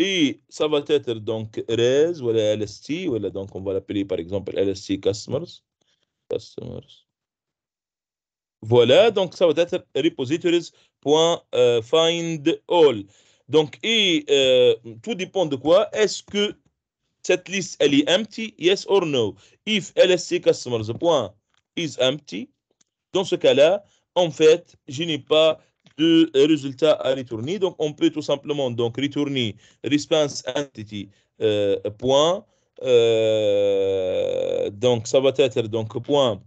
Et ça va être donc res ou la LST, ou donc on va l'appeler par exemple LST customers. customers. Voilà, donc ça va être Repositories.findAll. Euh, all. Donc, et euh, tout dépend de quoi Est-ce que cette liste, elle est empty Yes or no If LST customers point is empty, dans ce cas-là, en fait, je n'ai pas de résultats à retourner. Donc, on peut tout simplement donc, retourner response entity euh, point. Euh, donc, ça va être donc point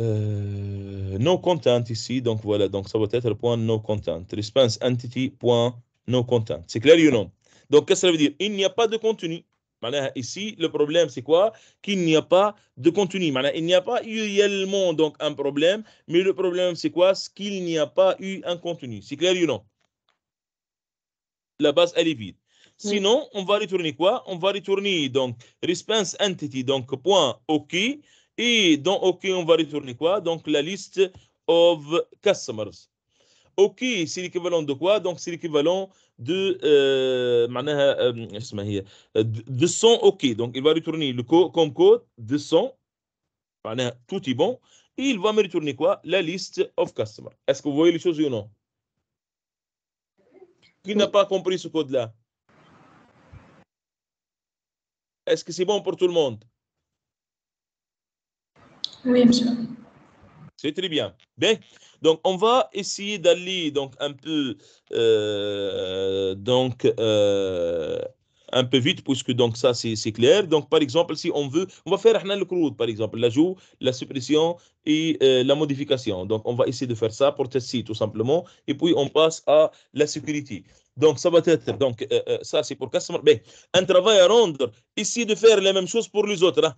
non euh, no content ici. Donc, voilà. Donc, ça va être point no content. Response entity point no content. C'est clair, you know. Donc, qu'est-ce que ça veut dire Il n'y a pas de contenu. Ici, le problème, c'est quoi Qu'il n'y a pas de contenu. Il n'y a pas eu réellement donc, un problème, mais le problème, c'est quoi Ce qu'il n'y a pas eu un contenu. C'est clair ou non La base, elle est vide. Sinon, on va retourner quoi On va retourner donc response entity, donc point OK. Et dans OK, on va retourner quoi Donc la liste of customers. OK, c'est l'équivalent de quoi Donc c'est l'équivalent de euh, euh de son OK donc il va retourner le code, comme code de son tout est bon et il va me retourner quoi la liste of customers. est-ce que vous voyez les choses ou non qui n'a pas compris ce code là est-ce que c'est bon pour tout le monde oui monsieur c'est très bien. bien. Donc, on va essayer d'aller donc un peu euh, donc euh, un peu vite puisque donc ça c'est clair. Donc par exemple si on veut, on va faire le crude, par exemple, l'ajout, la suppression et euh, la modification. Donc on va essayer de faire ça pour tester tout simplement et puis on passe à la sécurité. Donc ça va être donc ça c'est pour customer. Ben, mais un travail à rendre, essayer de faire la même chose pour les autres. Hein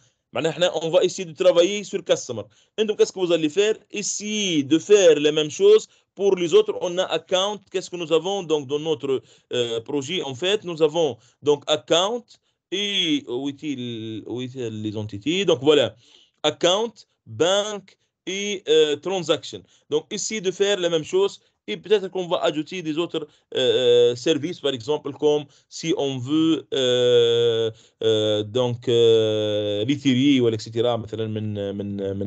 on va essayer de travailler sur customer. donc, qu'est-ce que vous allez faire Ici, de faire les mêmes choses pour les autres, on a account. Qu'est-ce que nous avons donc dans notre euh, projet En fait, nous avons donc account et euh, où les entités Donc voilà, account, bank et euh, transaction. Donc ici de faire la même chose et peut-être qu'on va ajouter des autres euh, euh, services, par exemple, comme si on veut euh, donc retirer ou etc.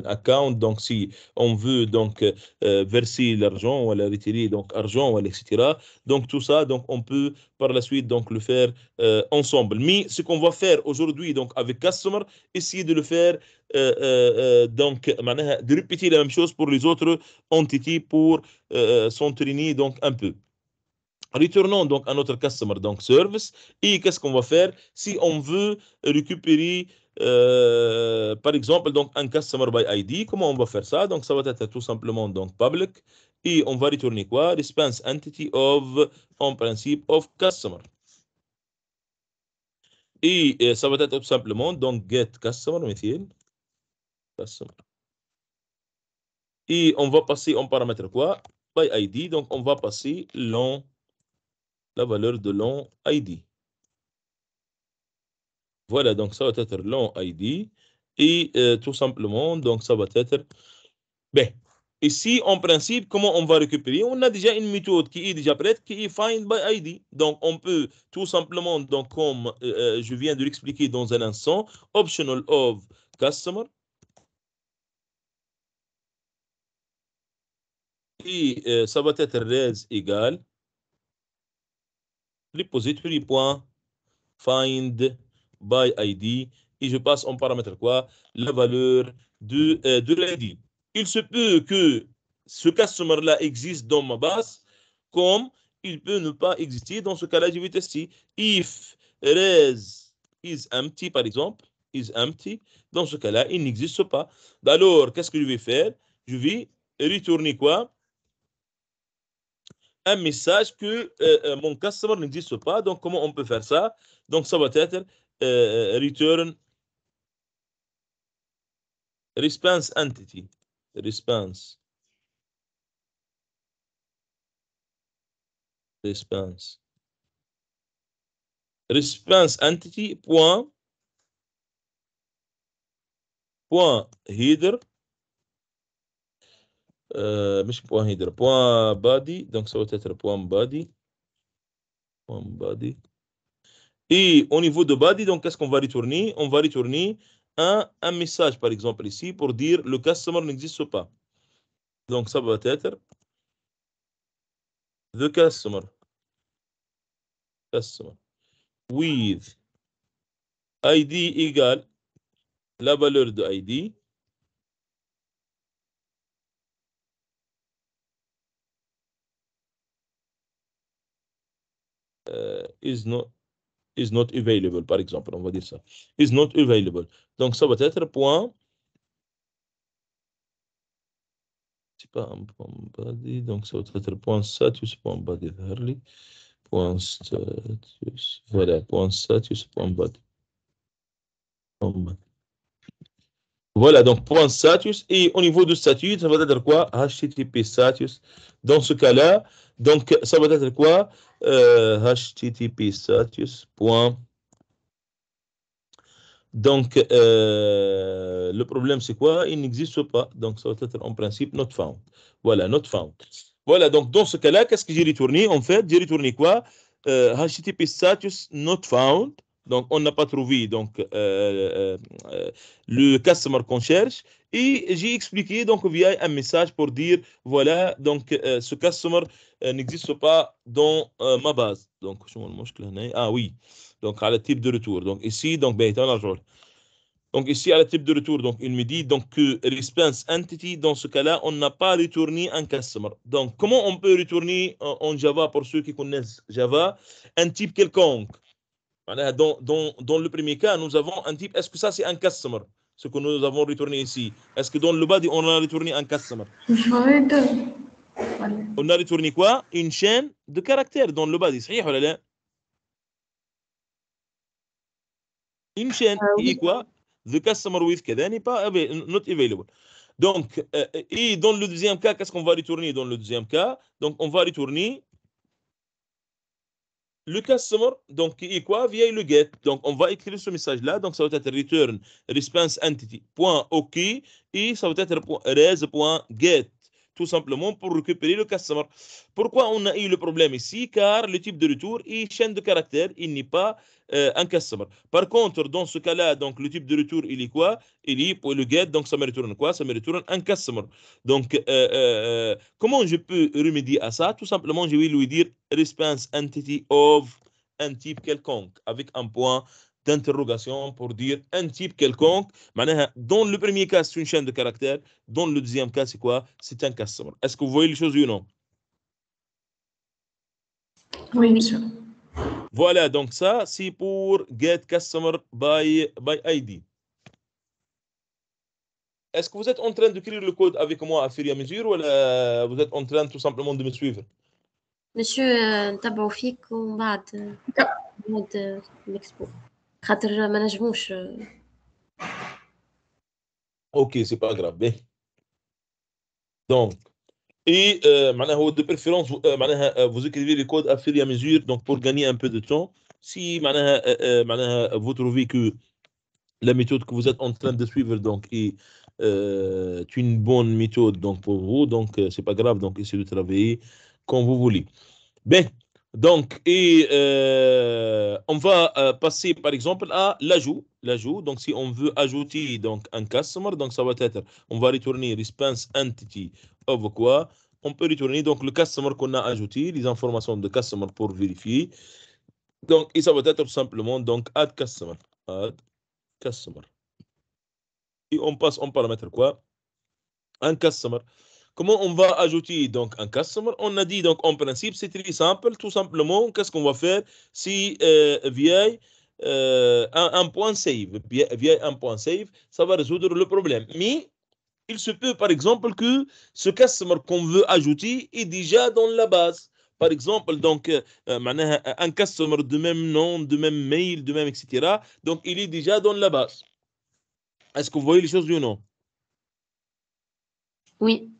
account. Donc si on veut donc verser l'argent ou retirer donc argent ou etc. Donc tout ça, donc on peut par la suite donc le faire euh, ensemble. Mais ce qu'on va faire aujourd'hui donc avec Customer, essayer de le faire euh, euh, donc de répéter la même chose pour les autres entités pour s'entraîner donc un peu. Retournons donc à notre customer donc service et qu'est-ce qu'on va faire si on veut récupérer par exemple donc un customer by ID comment on va faire ça donc ça va être tout simplement donc public et on va retourner quoi Response entity of, en principe, of customer. Et euh, ça va être tout simplement, donc, get customer, métier, customer. Et on va passer en paramètre quoi By ID, donc on va passer long, la valeur de long ID. Voilà, donc ça va être long ID. Et euh, tout simplement, donc ça va être... Ben, Ici, en principe, comment on va récupérer On a déjà une méthode qui est déjà prête, qui est find by ID. Donc, on peut tout simplement, donc, comme euh, euh, je viens de l'expliquer dans un instant, optional of customer. Et euh, ça va être res égale repository.find by ID. Et je passe en paramètre quoi La valeur de, de l'ID il se peut que ce customer-là existe dans ma base, comme il peut ne pas exister. Dans ce cas-là, je vais tester. If res is empty, par exemple, is empty, dans ce cas-là, il n'existe pas. Alors, qu'est-ce que je vais faire Je vais retourner quoi un message que euh, euh, mon customer n'existe pas. Donc, comment on peut faire ça Donc, ça va être euh, return response entity response response response entity point point header euh, point header point body donc ça va être point body point body et au niveau de body donc qu'est-ce qu'on va retourner on va retourner un, message, par exemple, ici, pour dire le customer n'existe pas. Donc, ça va être the customer. Customer. With ID égale la valeur de ID. Euh, is not is not available, par exemple, on va dire ça. Is not available. Donc, ça va être point. C'est pas un point body, donc ça va être point status, point body, point status, voilà, point status, point body. Point body. Voilà, donc point status. Et au niveau du statut, ça va être quoi HTTP status. Dans ce cas-là, donc ça va être quoi HTTP euh, status. Point. Donc, euh, le problème, c'est quoi Il n'existe pas. Donc, ça va être en principe not found. Voilà, not found. Voilà, donc dans ce cas-là, qu'est-ce que j'ai retourné En fait, j'ai retourné quoi HTTP euh, status not found. Donc, on n'a pas trouvé donc, euh, euh, euh, le customer qu'on cherche. Et j'ai expliqué donc via un message pour dire voilà, donc ce customer n'existe pas dans ma base. Donc, je hein. ah oui, donc à la type de retour. Donc, ici, donc, ben, donc ici, à la type de retour, donc il me dit donc que response entity, dans ce cas-là, on n'a pas retourné un customer. Donc comment on peut retourner en Java, pour ceux qui connaissent Java, un type quelconque dans, le premier cas, nous avons un type, est-ce que ça c'est un customer Ce que nous avons retourné ici. Est-ce que dans le bas, on a retourné un customer On a retourné quoi Une chaîne de caractères dans le bas, Une chaîne ah et quoi The customer with n'est pas not available. Donc, euh, et dans le deuxième cas, qu'est-ce qu'on va retourner dans le deuxième cas Donc, on va retourner le customer, donc, qui est quoi Via le get. Donc, on va écrire ce message-là. Donc, ça va être return response entity. Et ça va être res.get tout simplement pour récupérer le customer. Pourquoi on a eu le problème ici Car le type de retour est chaîne de caractère, il n'est pas euh, un customer. Par contre, dans ce cas-là, donc le type de retour, il est quoi Il est pour le get, donc ça me retourne quoi Ça me retourne un customer. Donc, euh, euh, comment je peux remédier à ça Tout simplement, je vais lui dire response entity of un type quelconque avec un point d'interrogation pour dire un type quelconque. Dans le premier cas, c'est une chaîne de caractères. Dans le deuxième cas, c'est quoi C'est un Customer. Est-ce que vous voyez les choses ou non Oui, monsieur. Voilà, donc ça, c'est pour get customer by, by ID. Est-ce que vous êtes en train d'écrire le code avec moi à fur et à mesure ou euh, vous êtes en train tout simplement de me suivre Monsieur, euh, ah. on va l'expo. Euh. ok ce n'est pas grave. Et euh, de préférence, euh, vous écrivez les codes à fur et à mesure, donc pour gagner un peu de temps. Si vous trouvez que la méthode que vous êtes en train de suivre donc, est une bonne méthode donc, pour vous, donc c'est pas grave, donc essayez de travailler comme vous voulez. Ben, donc, et euh, on va euh, passer par exemple à l'ajout. L'ajout, donc si on veut ajouter donc, un customer, donc ça va être, on va retourner response entity of quoi On peut retourner donc le customer qu'on a ajouté, les informations de customer pour vérifier. Donc, et ça va être tout simplement donc add customer. Add customer. Et on passe, en paramètre quoi Un customer. Comment on va ajouter donc un customer On a dit donc en principe c'est très simple, tout simplement qu'est-ce qu'on va faire si euh, via euh, un, point save, un point save, ça va résoudre le problème. Mais il se peut par exemple que ce customer qu'on veut ajouter est déjà dans la base. Par exemple, donc, euh, un customer de même nom, de même mail, de même, etc. Donc, il est déjà dans la base. Est-ce que vous voyez les choses ou non? Oui.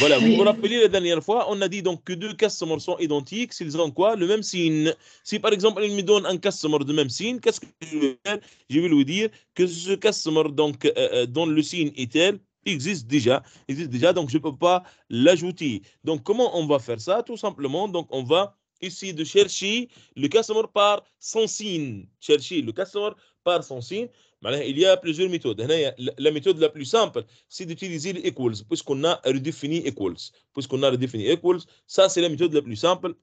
Voilà, vous vous rappelez la dernière fois, on a dit donc que deux customers sont identiques s'ils ont quoi Le même signe. Si par exemple, il me donne un customer de même signe, qu'est-ce que je vais faire Je vais lui dire que ce customer donc, euh, euh, dont le signe est tel existe déjà, existe déjà, donc je ne peux pas l'ajouter. Donc comment on va faire ça Tout simplement, donc on va essayer de chercher le customer par son signe. Chercher le customer par son signe il y a plusieurs méthodes. La méthode la plus simple, c'est d'utiliser l'equals puisqu'on a redéfini equals. Puisqu'on a redéfini equals, ça c'est la méthode la plus simple.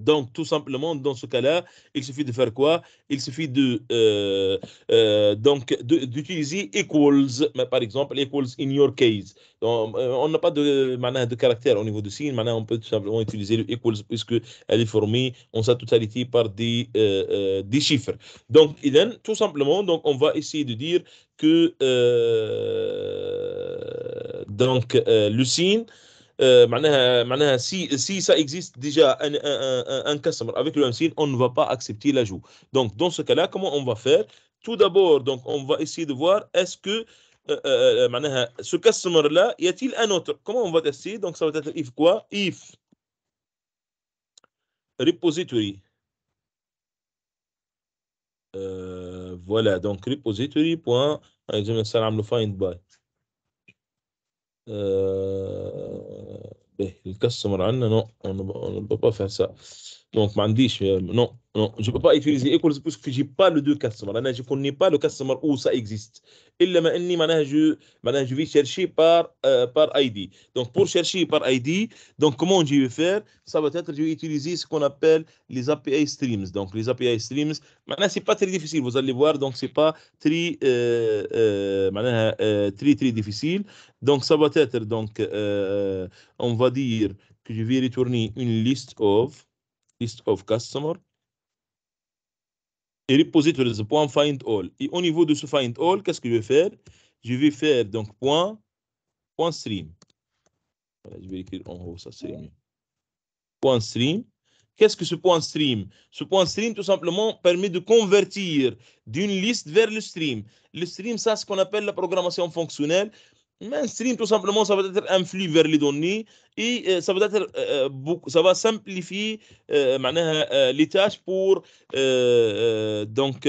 Donc, tout simplement, dans ce cas-là, il suffit de faire quoi Il suffit de euh, euh, donc d'utiliser equals, par exemple, equals in your case. Donc, euh, on n'a pas de de caractère au niveau du signe. Maintenant, on peut tout simplement utiliser equals puisque elle est formée en sa totalité par des, des chiffres. Donc, tout simplement, donc on va essayer de dire que donc le signe euh, si ça ça existe déjà un avec le un on on ne va pas accepter l'ajout donc dans ce cas là comment on va faire tout d'abord on va essayer de voir est-ce que euh, euh, ce customer là y a-t-il un autre comment on va tester donc ça va être if quoi if repository voilà donc repository je vais le find by آه، به الكاستمر عندنا نو انا ببقى فيها Donc, Mandish, euh, non, non, je ne peux pas utiliser equals parce que je n'ai pas le deux customer. Je ne connais pas le customer où ça existe. maintenant je, je vais chercher par, euh, par ID. Donc, pour chercher par ID, donc comment je vais faire Ça va être, je vais utiliser ce qu'on appelle les API streams. Donc, les API streams, maintenant, ce n'est pas très difficile. Vous allez voir, donc, ce n'est pas très, euh, très, très difficile. Donc, ça va être, donc, on va dire que je vais retourner une liste of list of customers. Et repository point find all. Et au niveau de ce find all, qu'est-ce que je vais faire Je vais faire donc point, point stream. je vais écrire en haut, ça c'est mieux. Point stream. Qu'est-ce que ce point stream Ce point stream, tout simplement, permet de convertir d'une liste vers le stream. Le stream, ça, c'est ce qu'on appelle la programmation fonctionnelle mainstream, tout simplement, ça va être un flux vers les données et euh, ça va, être, euh, euh, ça va simplifier les tâches pour donc,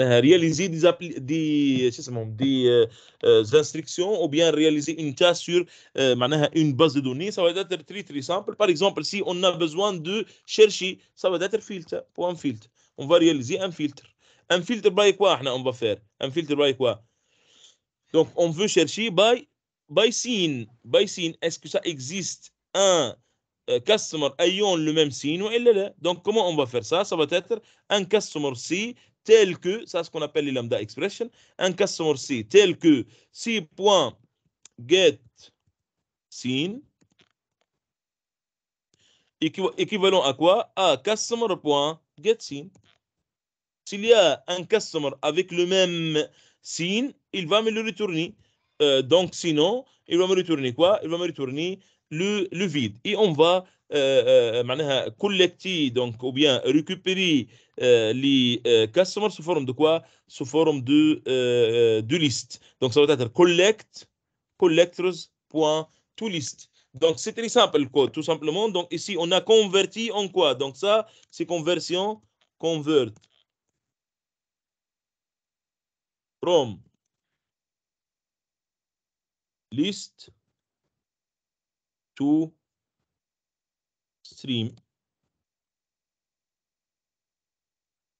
réaliser des, des, des instructions ou bien réaliser une tâche sur une base de données. Ça va être très, très simple. Par exemple, si on a besoin de chercher, ça va être filtre, pour un filtre. On va réaliser un filtre. Un filtre, by bah, quoi on va faire Un filtre, by bah, quoi donc, on veut chercher by, by sign. By scene est-ce que ça existe un euh, customer ayant le même signe ou là Donc, comment on va faire ça Ça va être un customer C tel que, ça ce qu'on appelle les lambda expression, un customer C tel que get sign équivalent à quoi À customer.getSign. S'il y a un customer avec le même scene, il va me le retourner. Euh, donc sinon, il va me retourner quoi Il va me retourner le, le vide. Et on va euh, euh, collecter, donc, ou bien récupérer les customers sous forme de quoi Sous forme de, liste. Donc ça va être collect, collectors.toList. Donc c'est très simple, tout simplement. Donc ici, on a converti en quoi Donc ça, c'est conversion, convert. From list to stream.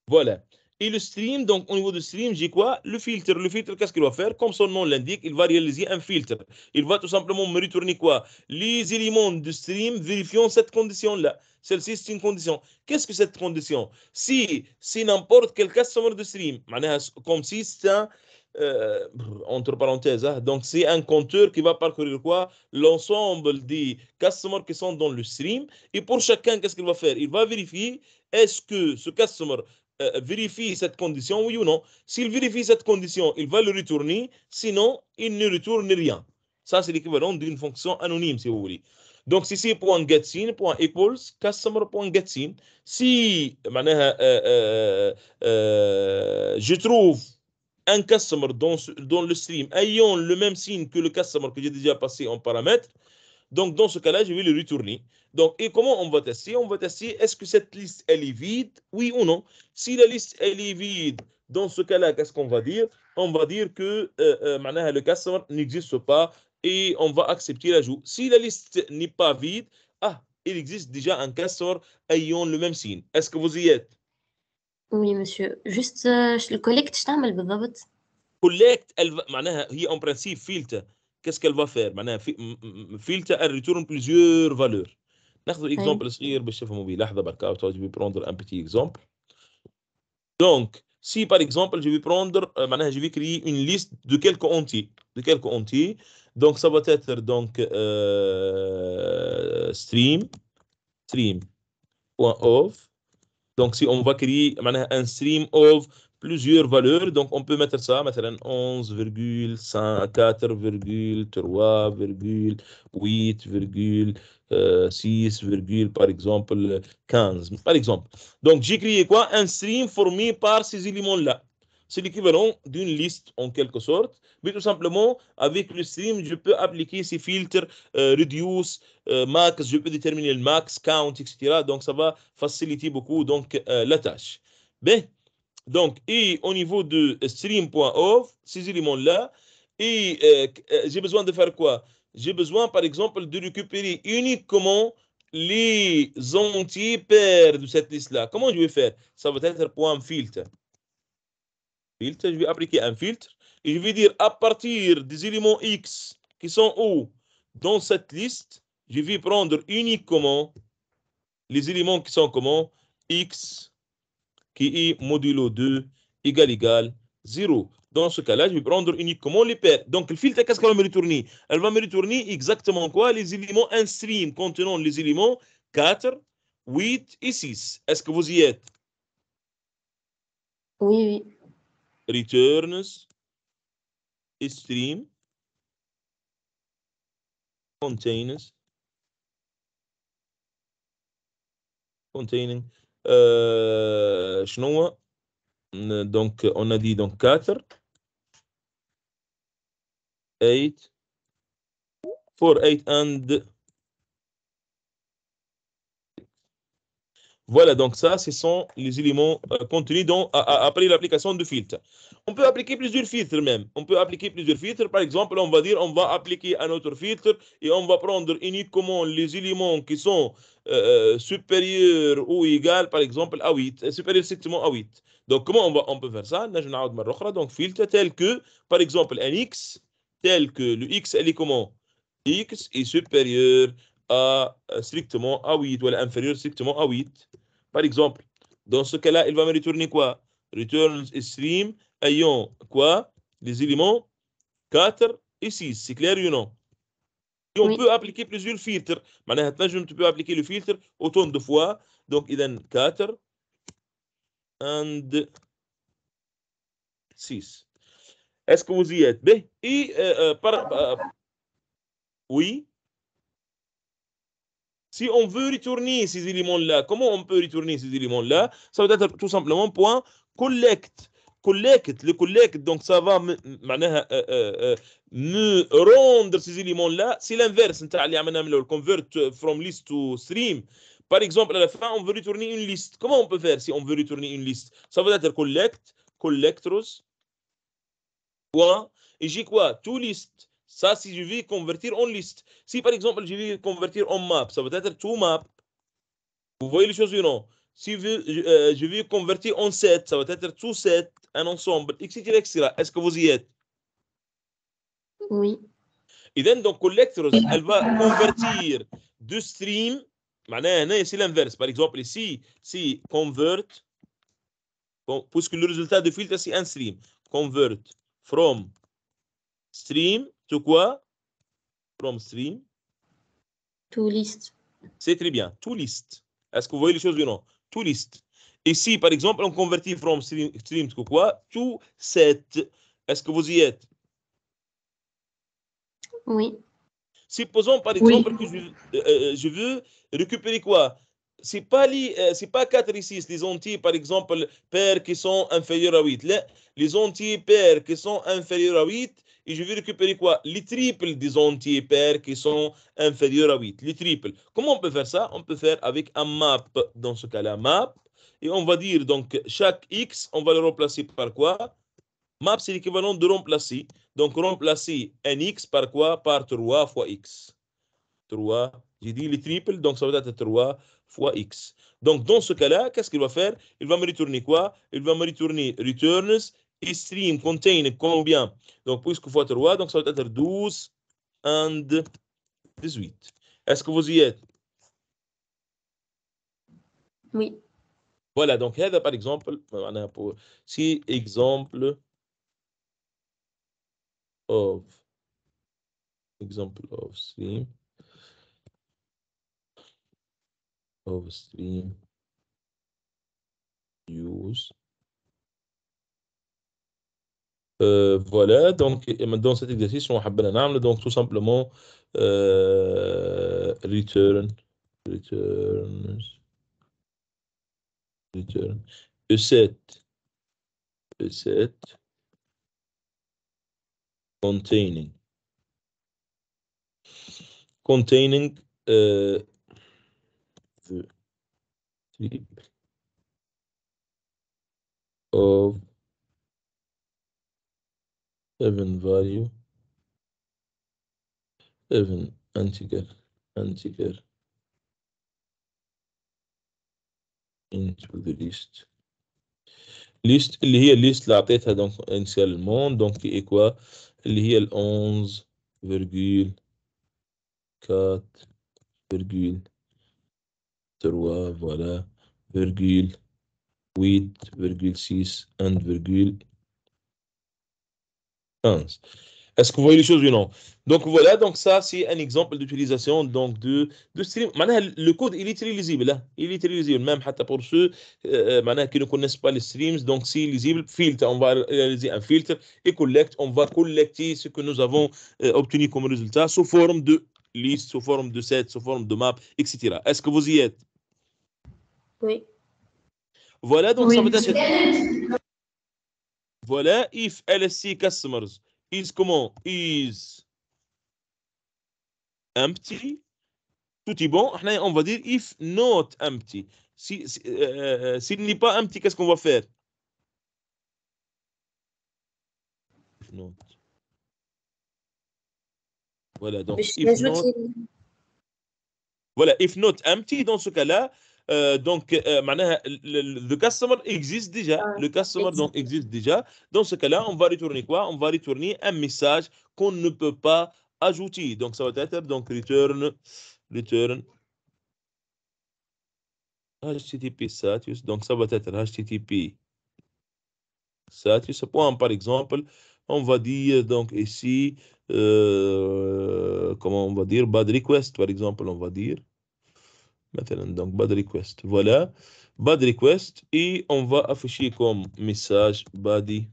Voilà. Et le stream, donc au niveau du stream, j'ai quoi Le filtre. Le filtre, qu'est-ce qu'il va faire Comme son nom l'indique, il va réaliser un filtre. Il va tout simplement me retourner quoi Les éléments du stream vérifions cette condition-là. Celle-ci, c'est une condition. Qu'est-ce que cette condition Si si n'importe quel customer de stream, comme si c'est euh, entre parenthèses, hein. donc c'est un compteur qui va parcourir quoi L'ensemble des customers qui sont dans le stream. Et pour chacun, qu'est-ce qu'il va faire Il va vérifier est-ce que ce customer euh, vérifie cette condition, oui ou non. S'il vérifie cette condition, il va le retourner. Sinon, il ne retourne rien. Ça, c'est l'équivalent d'une fonction anonyme, si vous voulez. Donc, si c'est point .equals, si euh, je trouve un customer dans, dans le stream ayant le même signe que le customer que j'ai déjà passé en paramètre, donc dans ce cas-là, je vais le retourner. Donc, et comment on va tester On va tester, est-ce que cette liste, elle est vide Oui ou non Si la liste, elle est vide, dans ce cas-là, qu'est-ce qu'on va dire On va dire que euh, euh le customer n'existe pas et on va accepter l'ajout. Si la liste n'est pas vide, ah, il existe déjà un customer ayant le même signe. Est-ce que vous y êtes oui monsieur juste euh, le collect je ne sais pas le but collect elle va maintenant en principe filter qu'est-ce qu'elle va faire maintenant filter elle retourne plusieurs valeurs notre exemple un par exemple je vais la prendre je vais prendre un petit exemple donc si par exemple je vais prendre euh, je vais créer une liste de quelques entiers de quelques donc ça va être donc euh, stream stream one of donc, si on va créer un stream of plusieurs valeurs, donc on peut mettre ça, مثلا 11,5, 3, 8, 6, par exemple 15, par exemple. Donc, j'ai créé quoi Un stream formé par ces éléments-là. C'est l'équivalent d'une liste en quelque sorte, mais tout simplement avec le stream, je peux appliquer ces filtres euh, reduce, euh, max, je peux déterminer le max, count, etc. Donc ça va faciliter beaucoup donc euh, la tâche. Bien. Donc, et au niveau de stream.off, ces éléments-là, et j'ai besoin de faire quoi J'ai besoin, par exemple, de récupérer uniquement les entiers pairs de cette liste-là. Comment je vais faire Ça va être point filtre je vais appliquer un filtre et je vais dire à partir des éléments X qui sont où dans cette liste, je vais prendre uniquement les éléments qui sont comment X qui est modulo 2 égal égal 0. Dans ce cas-là, je vais prendre uniquement les paires. Donc, le filtre, qu'est-ce qu'elle va me retourner Elle va me retourner exactement quoi Les éléments in stream contenant les éléments 4, 8 et 6. Est-ce que vous y êtes Oui, oui. returns stream containers containing uh chenoua. donc on a don't 4 8 8 and Voilà, donc ça, ce sont les éléments euh, contenus donc après l'application du filtre. On peut appliquer plusieurs filtres même. On peut appliquer plusieurs filtres. Par exemple, on va dire, on va appliquer un autre filtre et on va prendre uniquement les éléments qui sont euh, euh, supérieurs ou égaux, par exemple, à 8, supérieurs strictement à 8. Donc, comment on, va, on peut faire ça Donc, filtre tel que, par exemple, un x, tel que le x, est comment x est supérieur à euh, strictement à 8 ou à inférieur strictement à 8. Par exemple, dans ce cas-là, il va me retourner quoi Return stream ayant quoi Les éléments 4 et 6. C'est clair ou non on peut appliquer plusieurs filtres. ne peux appliquer le filtre autant de fois. Donc, il donne 4 and 6. Est-ce que vous y êtes B ben, Et euh, euh, par, oui si on veut retourner ces éléments-là, comment on peut retourner ces éléments-là Ça va être tout simplement point collecte. Collecte, le collect, donc ça va euh, euh, euh, me, rendre ces éléments-là. C'est l'inverse. Convert from list to stream. Par exemple, à la fin, on veut retourner une liste. Comment on peut faire si on veut retourner une liste Ça va être collect, collectros, point, et j'ai quoi Tout liste. Ça, si je vais convertir en liste. Si par exemple, je vais convertir en map, ça va être to map. Vous voyez les choses ou non Si je, euh, vais convertir en set, ça va être to set, un ensemble, etc. etc. Est-ce que vous y êtes Oui. Et donc, collector elle va convertir du stream. Bah, c'est l'inverse. Par exemple, ici, si convert, puisque le résultat de filtre, c'est un stream. Convert from Stream to quoi From stream. To list. C'est très bien. To list. Est-ce que vous voyez les choses ou non To list. Ici, par exemple, on convertit from stream, stream quoi To set. Est-ce que vous y êtes Oui. Supposons, par exemple, que euh, euh, je, veux récupérer quoi Ce pas, euh, pas 4 et 6, les entiers, par exemple, paires qui sont inférieurs à 8. Les, les entiers paires qui sont inférieurs à 8, et je vais récupérer quoi Les triples des entiers pairs qui sont inférieurs à 8. Les triples. Comment on peut faire ça On peut faire avec un map. Dans ce cas-là, map. Et on va dire donc chaque x, on va le remplacer par quoi Map, c'est l'équivalent de remplacer. Donc remplacer un x par quoi Par 3 fois x. 3. J'ai dit les triples, donc ça va être 3 fois x. Donc, dans ce cas-là, qu'est-ce qu'il va faire Il va me retourner quoi Il va me retourner returns stream contain combien Donc, puisque vous fois 3, donc ça va être 12 and 18. Est-ce que vous y êtes Oui. Voilà, donc, par exemple, si exemple of, exemple of stream, of stream use euh, voilà, donc dans cet exercice, on va donc tout simplement euh, return, return, return, E7, e containing, containing euh, the of even value even integer integer into the list list اللي هي list اللي اعطيتها دونك initialement دونك في ايكوا اللي هي ال 11 فيرجول 4 3 فوالا فيرجول 8 فيرجول 6 and فيرجول Est-ce que vous voyez les choses ou non Donc voilà, donc ça c'est un exemple d'utilisation donc de, de stream. Le code il est très lisible, hein. il est lisible, même pour ceux euh, euh qui ne connaissent pas les streams. Donc c'est lisible, filtre, on va réaliser un filtre et collecte, on va collecter ce que nous avons euh, obtenu comme résultat sous forme de liste, sous forme de set, sous forme de map, etc. Est-ce que vous y êtes Oui. Voilà, donc ça veut dire... Voilà, if LSC customers is comment Is empty. Tout est bon. On va dire if not empty. Euh, euh, euh, s'il si, n'est pas empty, qu'est-ce qu'on va faire not. Voilà, donc Voilà, if not empty, dans ce cas-là, euh, donc, euh, le, customer existe déjà. Le customer donc, existe déjà. Dans ce cas-là, on va retourner quoi On va retourner un message qu'on ne peut pas ajouter. Donc, ça va être donc return, return HTTP status. Donc, ça va être HTTP status. par exemple, on va dire donc ici, euh, comment on va dire, bad request, par exemple, on va dire. Maintenant, donc bad request. Voilà, bad request. Et on va afficher comme message body.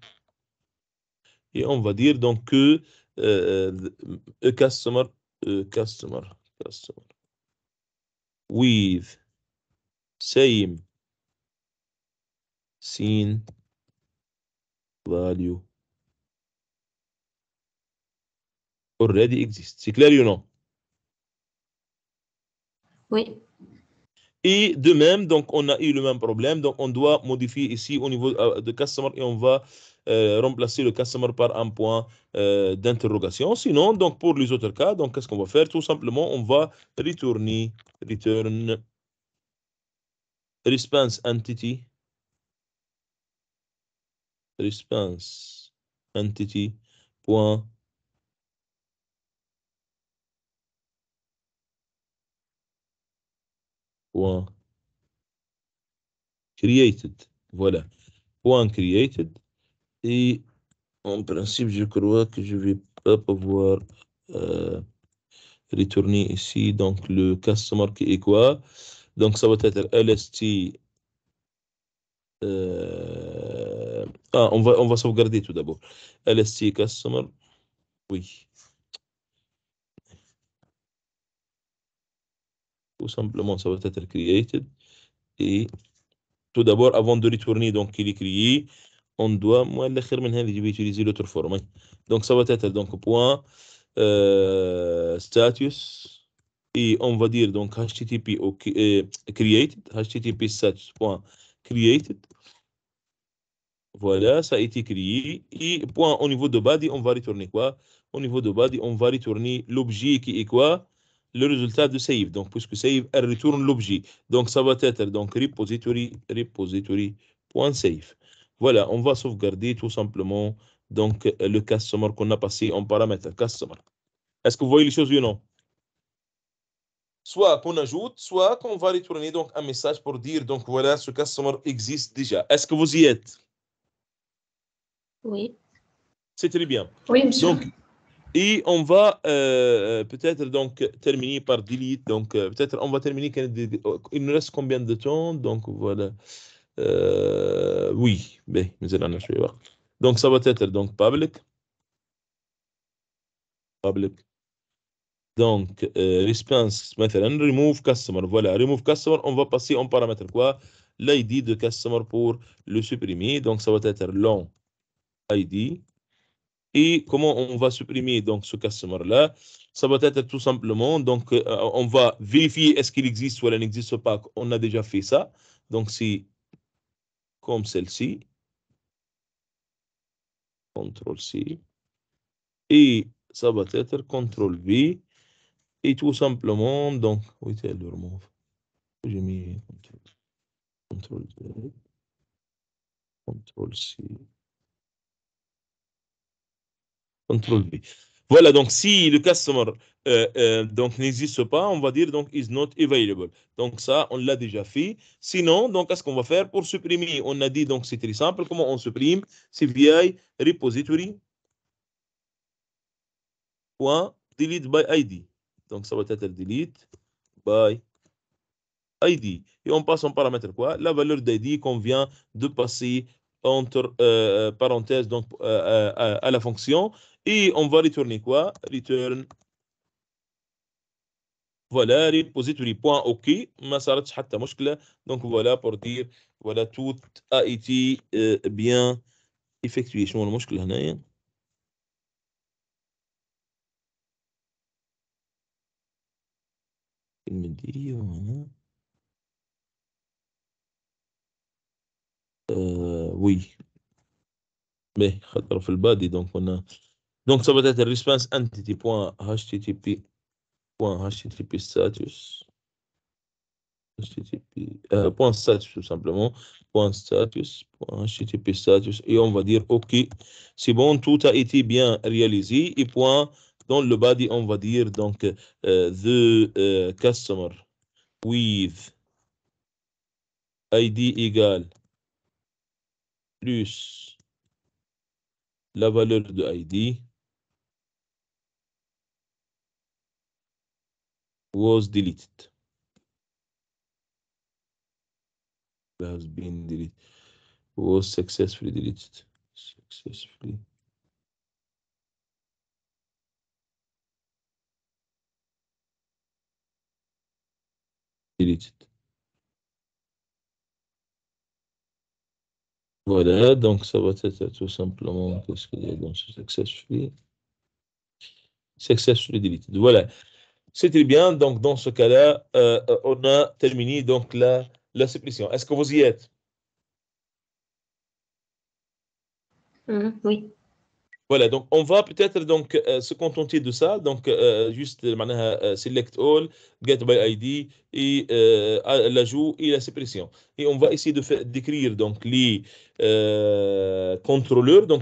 Et on va dire donc que euh, a euh, customer, euh, customer, customer with same scene value already exists. C'est clair ou non? Oui. Et de même, donc, on a eu le même problème. Donc, on doit modifier ici au niveau euh, de customer et on va euh, remplacer le customer par un point euh, d'interrogation. Sinon, donc, pour les autres cas, donc, qu'est-ce qu'on va faire Tout simplement, on va retourner, return response entity, response entity point created. Voilà, point created. Et en principe, je crois que je vais pas pouvoir euh, retourner ici. Donc, le customer qui est quoi Donc, ça va être LST. Euh, ah, on va, on va sauvegarder tout d'abord. LST customer. Oui. tout simplement, ça va être créé Et tout d'abord, avant de retourner, donc il est créé, on doit, moi, je vais utiliser l'autre format hein. Donc ça va être donc point euh, status et on va dire donc http OK euh, created, http created Voilà, ça a été créé. Et point au niveau de body, on va retourner quoi Au niveau de body, on va retourner l'objet qui est quoi le résultat de save. Donc, puisque save, elle retourne l'objet. Donc, ça va être donc repository, repository point repository.save. Voilà, on va sauvegarder tout simplement donc le customer qu'on a passé en paramètre customer. Est-ce que vous voyez les choses ou non? Soit qu'on ajoute, soit qu'on va retourner donc un message pour dire donc voilà, ce customer existe déjà. Est-ce que vous y êtes? Oui. C'est très bien. Oui, monsieur. Et on va euh, euh, peut-être donc terminer par delete. Donc euh, peut-être on va terminer. Oh, il nous reste combien de temps Donc voilà. Euh, oui, ben, donc ça va être donc public. Public. Donc response, maintenant remove customer. Voilà, remove customer. On va passer en paramètre quoi L'ID de customer pour le supprimer. Donc ça va être long ID. Et comment on va supprimer donc ce customer-là Ça va être tout simplement, donc euh, on va vérifier est-ce qu'il existe ou elle n'existe pas. On a déjà fait ça. Donc si comme celle-ci. CTRL-C. Et ça va être CTRL-V. Et tout simplement, donc, où était le remove J'ai mis ctrl D, CTRL-C. Control Voilà, donc si le customer euh, euh, n'existe pas, on va dire donc is not available. Donc ça, on l'a déjà fait. Sinon, donc qu'est-ce qu'on va faire pour supprimer On a dit donc c'est très simple. Comment on supprime CVI repository point delete by ID. Donc ça va être delete by ID. Et on passe en paramètre quoi La valeur d'ID qu'on vient de passer entre euh, euh, parenthèses donc, euh, à, la fonction et on va retourner quoi Return. Voilà, repository point OK. Donc voilà pour dire, voilà, tout a été bien effectué. sur vois hein? hein? Euh, oui. Mais, donc on a. Donc ça va être response point .http status. HTTP, point status tout simplement. Point status. Point HTTP status. Et on va dire OK. C'est bon, tout a été bien réalisé. Et point dans le body, on va dire donc euh, the euh, customer with ID égale plus la valeur de ID was deleted. Has been deleted. Was successfully deleted. Successfully. deleted. Voilà, donc ça va être tout simplement qu'est-ce qu'il y a dans ce success tree. Success tree Voilà. C'était bien. Donc, dans ce cas-là, euh, on a terminé donc la, la suppression. Est-ce que vous y êtes? Mmh, oui. Voilà, donc on va peut-être donc euh, se contenter de ça, donc euh, juste euh, select all, get by ID et l'ajout et la suppression. Et on va essayer de d'écrire donc les contrôleurs. Donc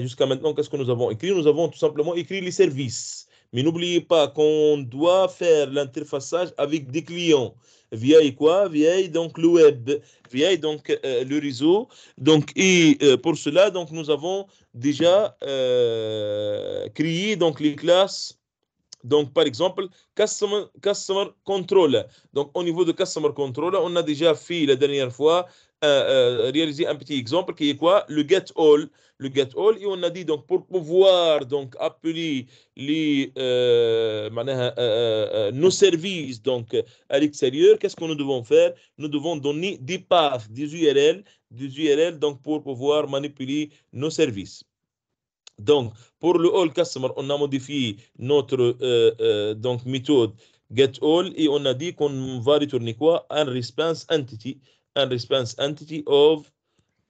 jusqu'à maintenant, qu'est-ce que nous avons écrit Nous avons tout simplement écrit les services. Mais n'oubliez pas qu'on doit faire l'interfaçage avec des clients vieille quoi vieille donc le web, vieille donc euh, le réseau. Donc, et euh, pour cela, donc, nous avons déjà euh, créé donc, les classes. Donc, par exemple, customer, customer control. Donc, au niveau de customer control, on a déjà fait la dernière fois euh, euh, réaliser un petit exemple qui est quoi Le get all. Le get all, et on a dit donc pour pouvoir donc appeler les, euh, nos services donc à l'extérieur, qu'est-ce que nous devons faire Nous devons donner des paths, des URL, des URL donc pour pouvoir manipuler nos services. Donc, pour le all customer, on a modifié notre donc méthode get all et on a dit qu'on va retourner quoi Un response entity un response entity of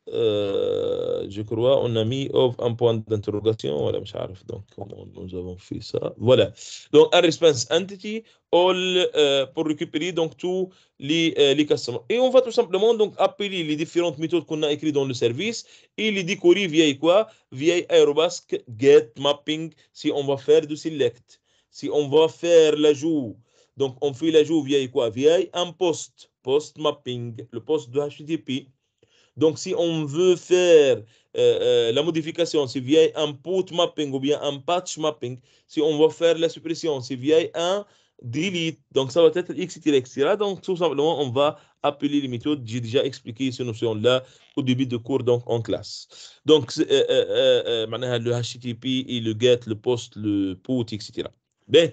euh, je crois on a mis of un point d'interrogation voilà je donc comment nous avons fait ça voilà donc un response entity all euh, pour récupérer donc tous les euh, les et on va tout simplement donc appeler les différentes méthodes qu'on a écrites dans le service et les décorer via quoi via Aerobask get mapping si on va faire du select si on va faire l'ajout donc, on fait la joue via quoi vieille un post, post mapping, le post de HTTP. Donc, si on veut faire euh, euh, la modification, c'est via un put mapping ou bien un patch mapping. Si on veut faire la suppression, c'est via un delete. Donc, ça va être etc., etc. Donc, tout simplement, on va appeler les méthodes. J'ai déjà expliqué ces notions-là au début de cours, donc en classe. Donc, euh, le HTTP et le get, le post, le put, etc. Bien.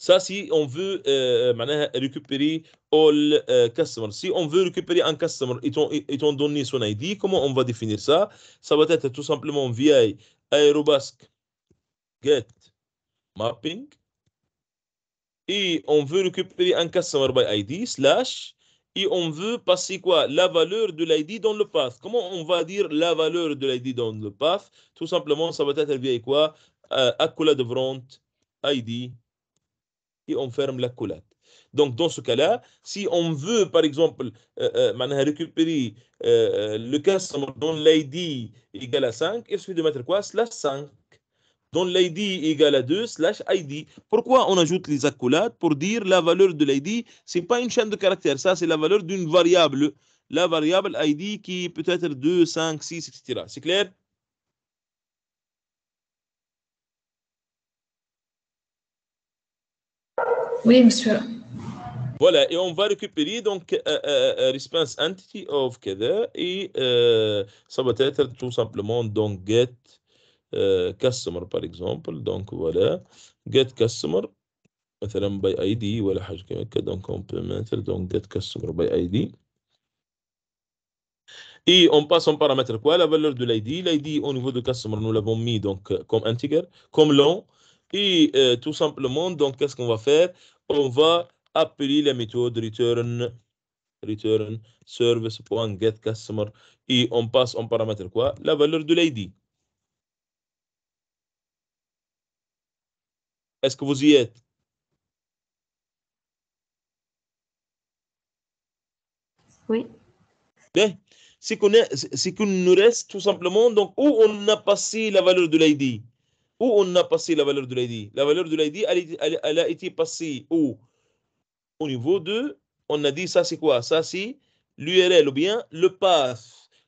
Ça, si on veut euh, euh, récupérer all euh, customers, si on veut récupérer un customer étant donné son ID, comment on va définir ça Ça va être tout simplement via aerobask get mapping et on veut récupérer un customer by ID slash et on veut passer quoi La valeur de l'ID dans le path. Comment on va dire la valeur de l'ID dans le path Tout simplement, ça va être via quoi Accolade front ID et on ferme la collade Donc, dans ce cas-là, si on veut, par exemple, euh, euh, récupérer euh, euh, le customer dont l'ID égale à 5, il suffit de mettre quoi Slash 5. Dont l'ID égale à 2, slash ID. Pourquoi on ajoute les accolades Pour dire la valeur de l'ID, ce n'est pas une chaîne de caractères, ça, c'est la valeur d'une variable. La variable ID qui peut être 2, 5, 6, etc. C'est clair Oui, monsieur. Voilà, et on va récupérer donc euh, euh, euh, response entity of Kada et ça va être tout simplement donc get customer par exemple. Donc voilà, get customer, مثلا by ID voilà quelque donc on peut mettre donc get customer by ID. Et on passe en paramètre quoi La valeur de l'ID. L'ID au niveau de customer, nous l'avons mis donc comme integer, comme long. Et tout simplement, donc qu'est-ce qu'on va faire on va appeler la méthode return, return service.getCustomer et on passe en paramètre quoi La valeur de l'ID. Est-ce que vous y êtes Oui. Bien. ce qu'on nous reste tout simplement donc où on a passé la valeur de l'ID où on a passé la valeur de l'ID La valeur de l'ID, elle, a été passée où Au niveau 2. on a dit ça c'est quoi Ça c'est l'URL ou bien le path.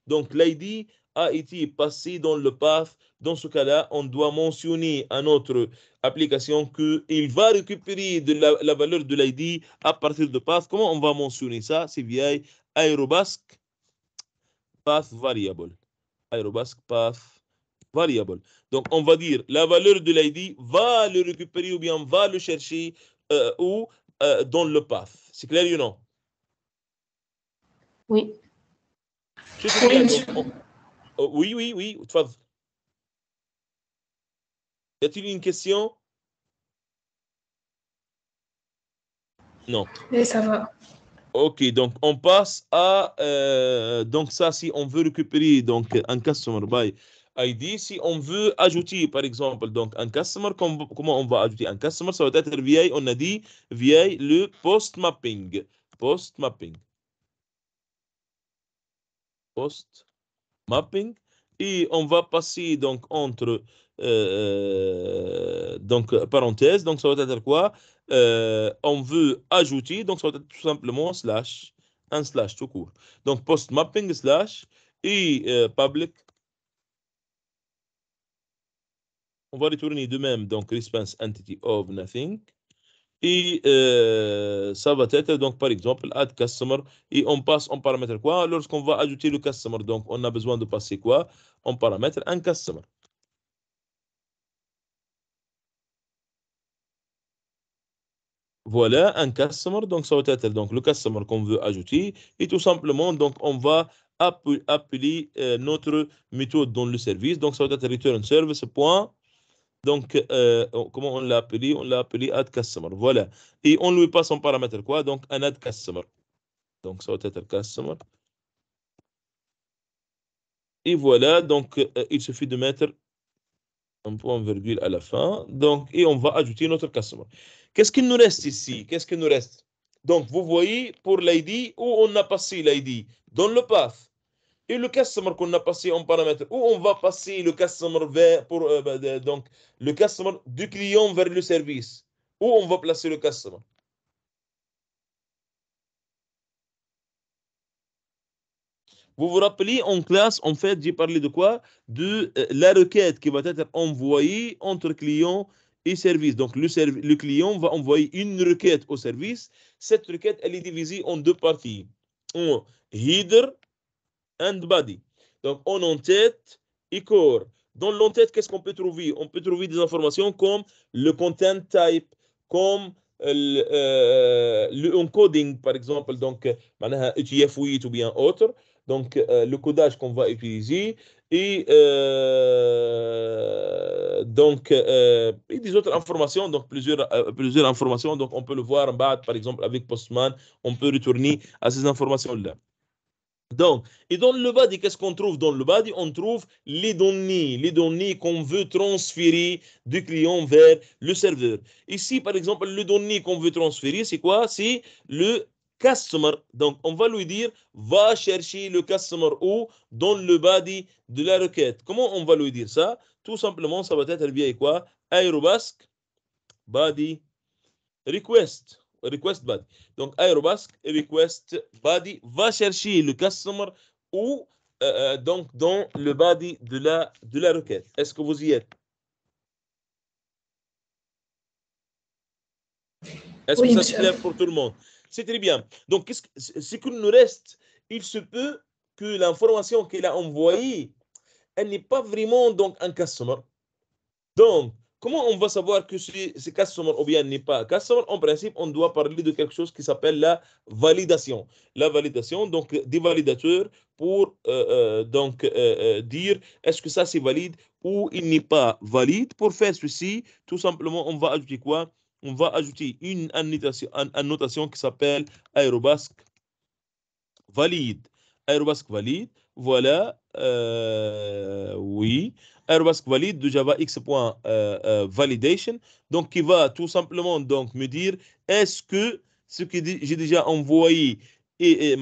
Donc l'ID a été passé dans le path. Dans ce cas-là, on doit mentionner à notre application qu'il va récupérer la, valeur de l'ID à partir de path. Comment on va mentionner ça C'est via aérobasque, path variable. Aérobasque, path variable. Donc, on va dire la valeur de l'ID va le récupérer ou bien va le chercher euh, ou euh, dans le path. C'est clair ou non? Oui. Oui, oui, oui. Y a-t-il une question? Non. mais ça va. Ok, donc on passe à euh, donc ça si on veut récupérer donc un customer by ID, si on veut ajouter, par exemple, donc un customer, comment on va ajouter un customer Ça va être via, on a dit, via le post mapping. Post mapping. Post mapping. Et on va passer donc entre parenthèses. Euh, donc Donc ça va être quoi euh, On veut ajouter. Donc ça va être tout simplement slash un slash tout court. Donc post mapping slash et euh, public on va retourner de même, donc response entity of nothing. Et euh, ça va être, donc par exemple, add customer. Et on passe en paramètre quoi Lorsqu'on va ajouter le customer, donc on a besoin de passer quoi En paramètre un customer. Voilà un customer, donc ça va être donc, le customer qu'on veut ajouter. Et tout simplement, donc on va appeler euh, notre méthode dans le service. Donc ça va être return service. Point donc, euh, comment on l'a appelé On l'a appelé ad customer. Voilà. Et on lui passe un paramètre quoi Donc, un ad customer. Donc, ça va être customer. Et voilà. Donc, euh, il suffit de mettre un point virgule à la fin. Donc, et on va ajouter notre customer. Qu'est-ce qu'il nous reste ici Qu'est-ce qu'il nous reste Donc, vous voyez, pour l'ID, où on a passé l'ID Dans le path et le customer qu'on a passé en paramètre, où on va passer le customer vers, pour, euh, bah, donc, le customer du client vers le service, où on va placer le customer. Vous vous rappelez, en classe, en fait, j'ai parlé de quoi De euh, la requête qui va être envoyée entre client et service. Donc, le, client va envoyer une requête au service. Cette requête, elle est divisée en deux parties. En header and body. Donc, on en-tête et corps. Dans l'entête, qu'est-ce qu'on peut trouver On peut trouver des informations comme le content type, comme euh, euh, le, encoding, par exemple, donc UTF-8 euh, e ou bien autre, donc le codage qu'on va utiliser, et donc et des autres informations, donc plusieurs, plusieurs informations, donc on peut le voir en bas, par exemple, avec Postman, on peut retourner à ces informations-là. Donc, et dans le body qu'est-ce qu'on trouve dans le body » On trouve les données, les données qu'on veut transférer du client vers le serveur. Ici, par exemple, le données qu'on veut transférer, c'est quoi C'est le customer. Donc, on va lui dire, va chercher le customer ou dans le body de la requête. Comment on va lui dire ça Tout simplement, ça va être bien quoi Aerobasque, body request request body. Donc, Aerobask request body va chercher le customer ou euh, euh, donc dans le body de la, de la requête. Est-ce que vous y êtes Est-ce que ça se fait pour tout le monde C'est très bien. Donc, ce, qu'il nous reste, il se peut que l'information qu'il a envoyée, elle n'est pas vraiment donc un customer. Donc, comment on va savoir que c'est customer ou bien n'est pas customer En principe, on doit parler de quelque chose qui s'appelle la validation. La validation, donc des validateurs pour euh, euh, donc euh, dire est-ce que ça c'est valide ou il n'est pas valide. Pour faire ceci, tout simplement, on va ajouter quoi On va ajouter une annotation, qui s'appelle aérobasque valide. Aerobasque valide voilà, euh, oui, Airbus valide de Java euh, euh, validation donc qui va tout simplement donc me dire est-ce que ce que j'ai déjà envoyé et,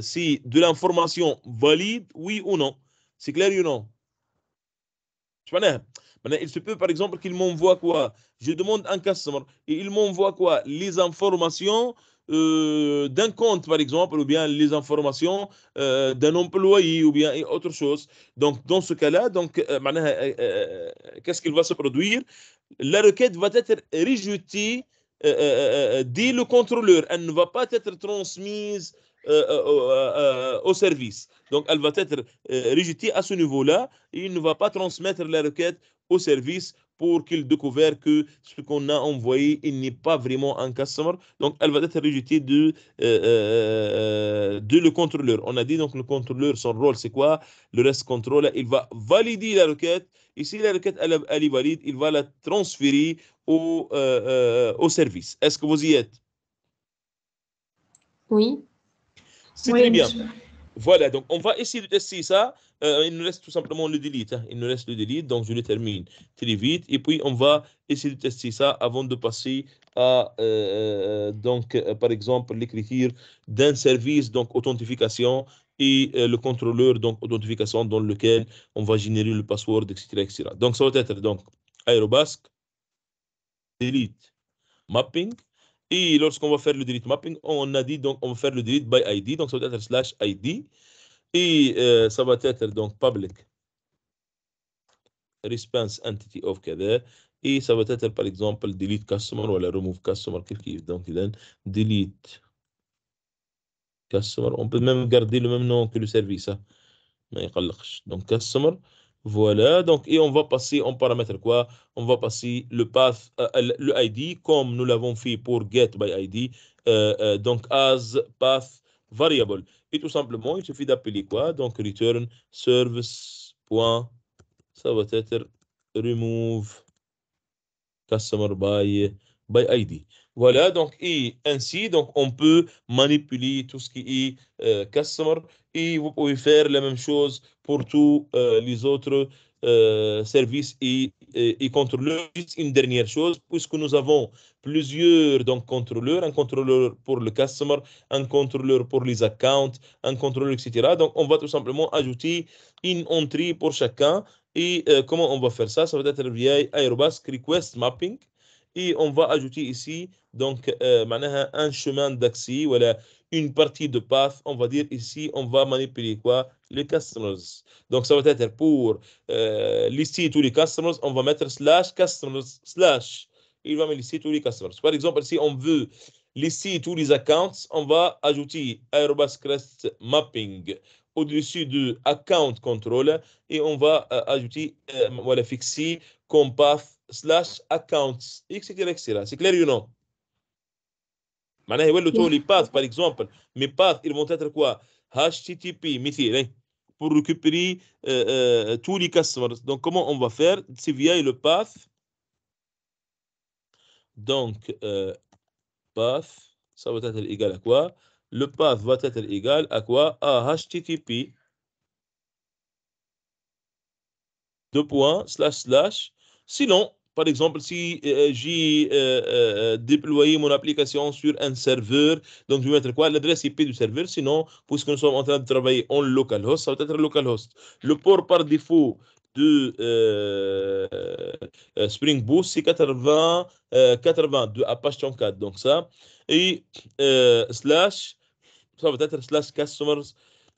si de l'information valide, oui ou non. C'est clair ou non? il se peut par exemple qu'il m'envoie quoi? Je demande un customer et il m'envoie quoi? Les informations euh, d'un compte, par exemple, ou bien les informations euh, d'un employé, ou bien autre chose. Donc, dans ce cas-là, donc, euh, qu'est-ce qu'il va se produire La requête va être rejetée dès le contrôleur. Elle ne va pas être transmise au service. Donc, elle va être rejetée à ce niveau-là. Il ne va pas transmettre la requête au service pour qu'il découvre que ce qu'on a envoyé, il n'est pas vraiment un customer. Donc, elle va être rejetée euh, euh, de, le contrôleur. On a dit donc le contrôleur, son rôle, c'est quoi Le reste contrôle, il va valider la requête. Et si la requête, elle, est valide, il va la transférer au, euh, au service. Est-ce que vous y êtes Oui. C'est très bien. Voilà, donc on va essayer de tester ça. Euh, il nous reste tout simplement le delete. Hein. Il nous reste le delete, donc je le termine très vite. Et puis, on va essayer de tester ça avant de passer à, euh, euh, donc, par exemple, l'écriture d'un service, donc authentification, et le contrôleur, donc authentification, dans lequel on va générer le password, etc. etc. Donc, ça va être donc Aerobask, delete, mapping. Et lorsqu'on va faire le delete mapping, on a dit donc on va faire le delete by ID, donc ça va être slash ID. Et euh, ça va être donc public response entity of كذا et ça va être par exemple delete customer la remove customer كيف كيف donc then delete customer on peut même garder le même nom que le service hein. donc customer Voilà, donc, et on va passer en paramètre quoi On va passer le path, euh, le ID, comme nous l'avons fait pour get by ID, euh, donc as path variable tout simplement, il suffit d'appeler quoi Donc, return service. Point, ça va être remove customer by, by ID. Voilà, donc, et ainsi, donc, on peut manipuler tout ce qui est euh, customer et vous pouvez faire la même chose pour tous euh, les autres euh, services et, et, Une dernière chose, puisque nous avons plusieurs donc, contrôleurs, un contrôleur pour le customer, un contrôleur pour les accounts, un contrôleur, etc. Donc, on va tout simplement ajouter une entrée pour chacun. Et euh, comment on va faire ça Ça va être via Airbus Request Mapping. Et on va ajouter ici donc, euh, un chemin d'accès, voilà, une partie de path, on va dire ici, on va manipuler quoi Les customers. Donc, ça va être pour euh, lister tous les customers, on va mettre slash customers slash. Il va me lister tous les customers. Par exemple, si on veut lister tous les accounts, on va ajouter Aerobus Crest Mapping au-dessus de account control et on va euh, ajouter, euh, voilà, fixer comme path slash accounts, etc. C'est clair ou non par le tour les par exemple mes ils vont être quoi HTTP hein, pour récupérer euh, euh, tous les customers. Donc, comment on va faire C'est via le path. Donc, euh, path, ça va être égal à quoi Le path va être égal à quoi À http deux points, slash, slash. Sinon, par exemple, si euh, euh, j'ai euh, déployé mon application sur un serveur, donc je vais mettre quoi L'adresse IP du serveur. Sinon, puisque nous sommes en train de travailler en localhost, ça va être localhost. Le port par défaut de Spring Boot, c'est 80, 80 de Apache Donc ça. Et slash, ça va être slash customers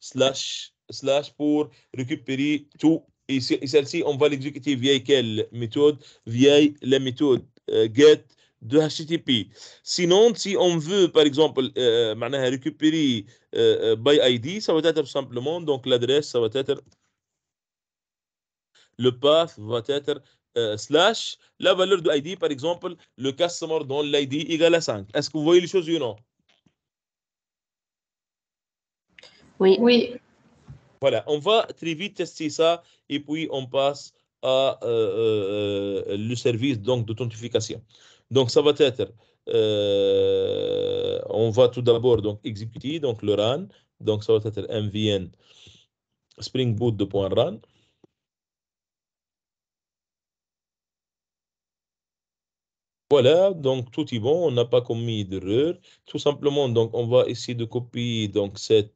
slash, slash pour récupérer tout et celle-ci, on va l'exécuter via quelle méthode Via la méthode euh, get de HTTP. Sinon, si on veut, par exemple, euh, récupérer euh, euh, by ID, ça va être simplement, donc l'adresse, ça va être, le path va être slash, la valeur de ID, par exemple, le customer dont l'ID égal à 5. Est-ce que vous voyez les choses ou non Oui. Oui. Voilà, on va très vite tester ça et puis on passe à euh, euh, le service d'authentification. Donc ça va être, euh, on va tout d'abord donc exécuter donc le run. donc ça va être MVN Spring Boot de point Voilà, donc tout est bon, on n'a pas commis d'erreur. Tout simplement, donc on va essayer de copier donc cette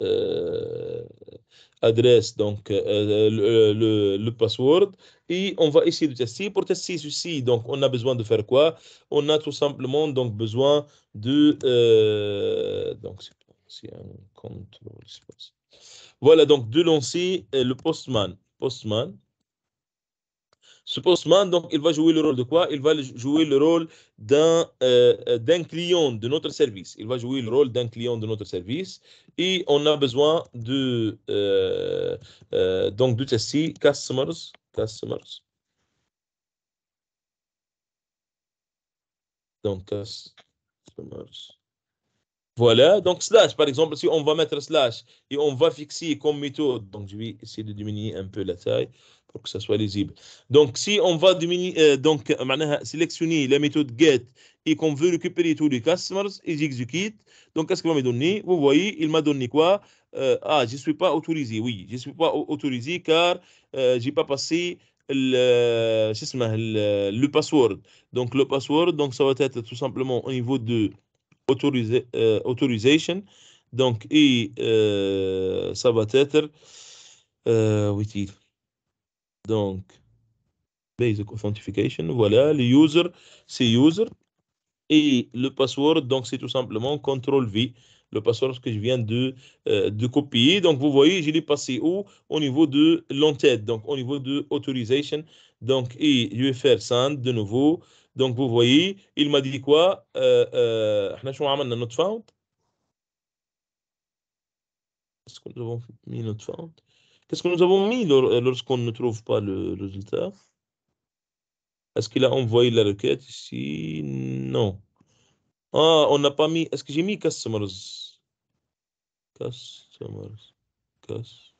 euh, adresse, donc euh, euh, le, le, password. Et on va essayer de tester. Pour tester ceci, donc on a besoin de faire quoi On a tout simplement donc besoin de... donc c'est un Voilà, donc de lancer le Postman. Postman. Ce postman, donc, il va jouer le rôle de quoi Il va jouer le rôle d'un euh, euh, d'un client de notre service. Il va jouer le rôle d'un client de notre service et on a besoin de euh, donc de customers. Donc customers. Voilà, donc slash, par exemple, si on va mettre slash et on va fixer comme méthode, donc je vais essayer de diminuer un peu la taille pour que ça soit lisible. Donc, si on va diminuer, euh, donc, sélectionner la méthode get et qu'on veut récupérer tous les customers et j'exécute, donc qu'est-ce qu'il va me donner Vous voyez, il m'a donné quoi euh, Ah, je ne suis pas autorisé, oui, je ne suis pas autorisé car euh, j'ai je n'ai pas passé le, le, le password. Donc, le password, donc ça va être tout simplement au niveau de autoriser euh, authorization. Donc, et euh, ça va être, euh, oui, donc, basic authentication. Voilà, le user, c'est user. Et le password, donc, c'est tout simplement contrôle V le password que je viens de, de copier. Donc, vous voyez, je l'ai passé où Au niveau de l'entête, donc au niveau de authorization. Donc, et je faire ça de nouveau. Donc, vous voyez, il m'a dit quoi euh, euh, notre found est ce que nous avons mis notre found Qu'est-ce que nous avons mis euh, lorsqu'on ne trouve pas le résultat Est-ce qu'il a envoyé la requête ici Non. Ah, on n'a pas mis. Est-ce que j'ai mis customers Customers. Ah, customers.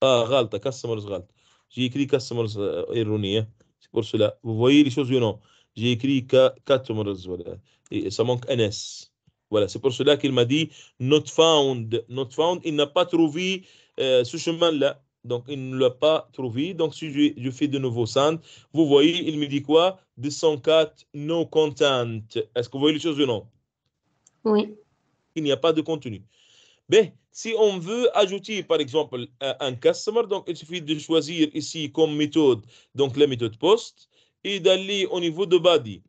Ah, غلطة customers غلط. J'ai écrit customers erroné. Hein. C'est pour cela. Vous voyez les choses ou non j'ai écrit quatre voilà. Et ça manque NS Voilà, c'est pour cela qu'il m'a dit not found. Not found, il n'a pas trouvé euh, ce chemin-là. Donc, il ne l'a pas trouvé. Donc, si je, fais de nouveau send », vous voyez, il me dit quoi 204, no content. Est-ce que vous voyez les choses ou non Oui. Il n'y a pas de contenu. Mais si on veut ajouter, par exemple, un customer, donc il suffit de choisir ici comme méthode, donc la méthode post et d'aller au niveau de Badi.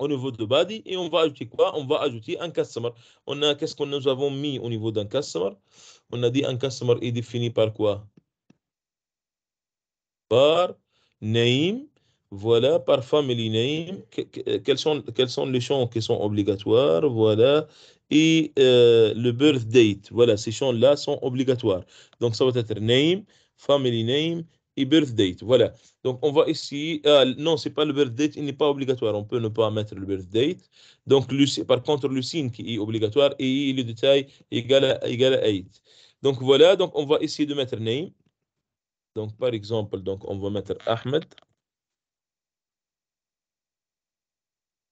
Au niveau de Badi, et on va ajouter quoi On va ajouter un customer. On a qu'est-ce que nous avons mis au niveau d'un customer On a dit un customer est défini par quoi Par name, voilà, par family name. Quels sont, quels sont les champs qui sont obligatoires Voilà, et euh, le birth date. Voilà, ces champs-là sont obligatoires. Donc, ça va être name, family name et birth date. Voilà. Donc, on va ici. Euh, non, c'est pas le birth date. Il n'est pas obligatoire. On peut ne pas mettre le birth date. Donc, par contre, le signe qui est obligatoire et le détail égal à, égal à 8. Donc, voilà. Donc, on va essayer de mettre name. Donc, par exemple, donc, on va mettre Ahmed.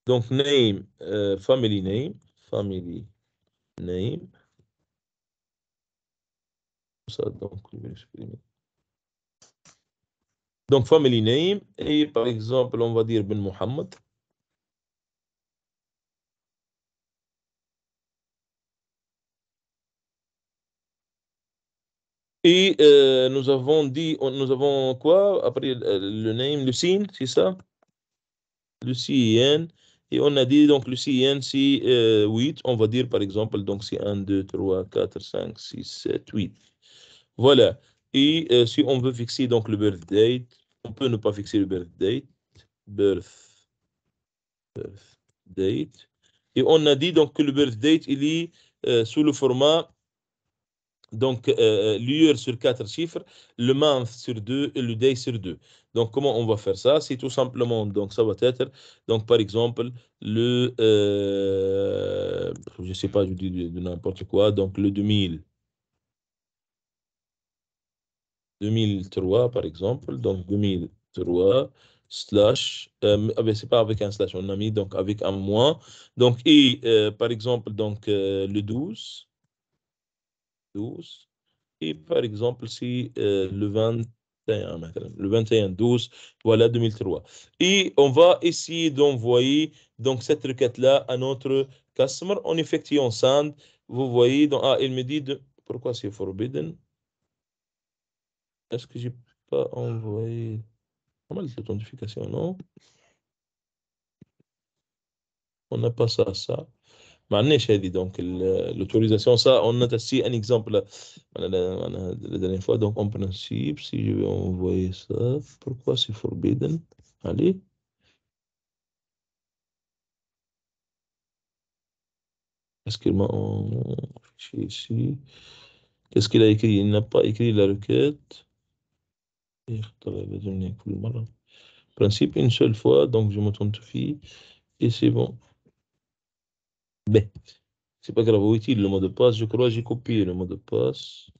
Donc, name, euh, family name, family name. Ça, donc, je vais donc, family name, et par exemple, on va dire Ben Mohammed. Et euh, nous avons dit, nous avons quoi après euh, le name, signe, c'est ça CIN. Et on a dit donc CIN, c'est 8, euh, on va dire par exemple, donc c'est 1, 2, 3, 4, 5, 6, 7, 8. Voilà. Et euh, si on veut fixer donc le birth date, on peut ne pas fixer le birth date. Birth, birth date. Et on a dit donc que le birth date, il est euh, sous le format donc euh, l'heure sur quatre chiffres, le month sur deux et le day sur deux. Donc comment on va faire ça C'est tout simplement donc ça va être donc par exemple le je sais pas je dis n'importe quoi donc le 2000 2003, par exemple. Donc, 2003 slash, euh, c'est pas avec un slash, on a mis donc avec un moins. Donc, et euh, par exemple, donc euh, le 12, 12, et par exemple, si euh, le 21, le 21, 12, voilà 2003. Et on va essayer d'envoyer donc cette requête-là à notre customer en effectuant send. Vous voyez, donc, ah, il me dit pourquoi c'est forbidden? Est-ce que j'ai pas envoyé pas mal de non? On n'a pas ça, ça. On donc dit donc l'autorisation ça on a aussi un exemple la, dernière fois donc en principe si je vais envoyer ça pourquoi c'est forbidden allez est-ce qu'il m'a envoyé ici qu'est-ce qu'il a écrit il n'a pas écrit la requête Principe une seule fois, donc je m'authentifie et c'est bon. mais ben, C'est pas grave, utile le mot de passe. Je crois j'ai copié le mot de passe.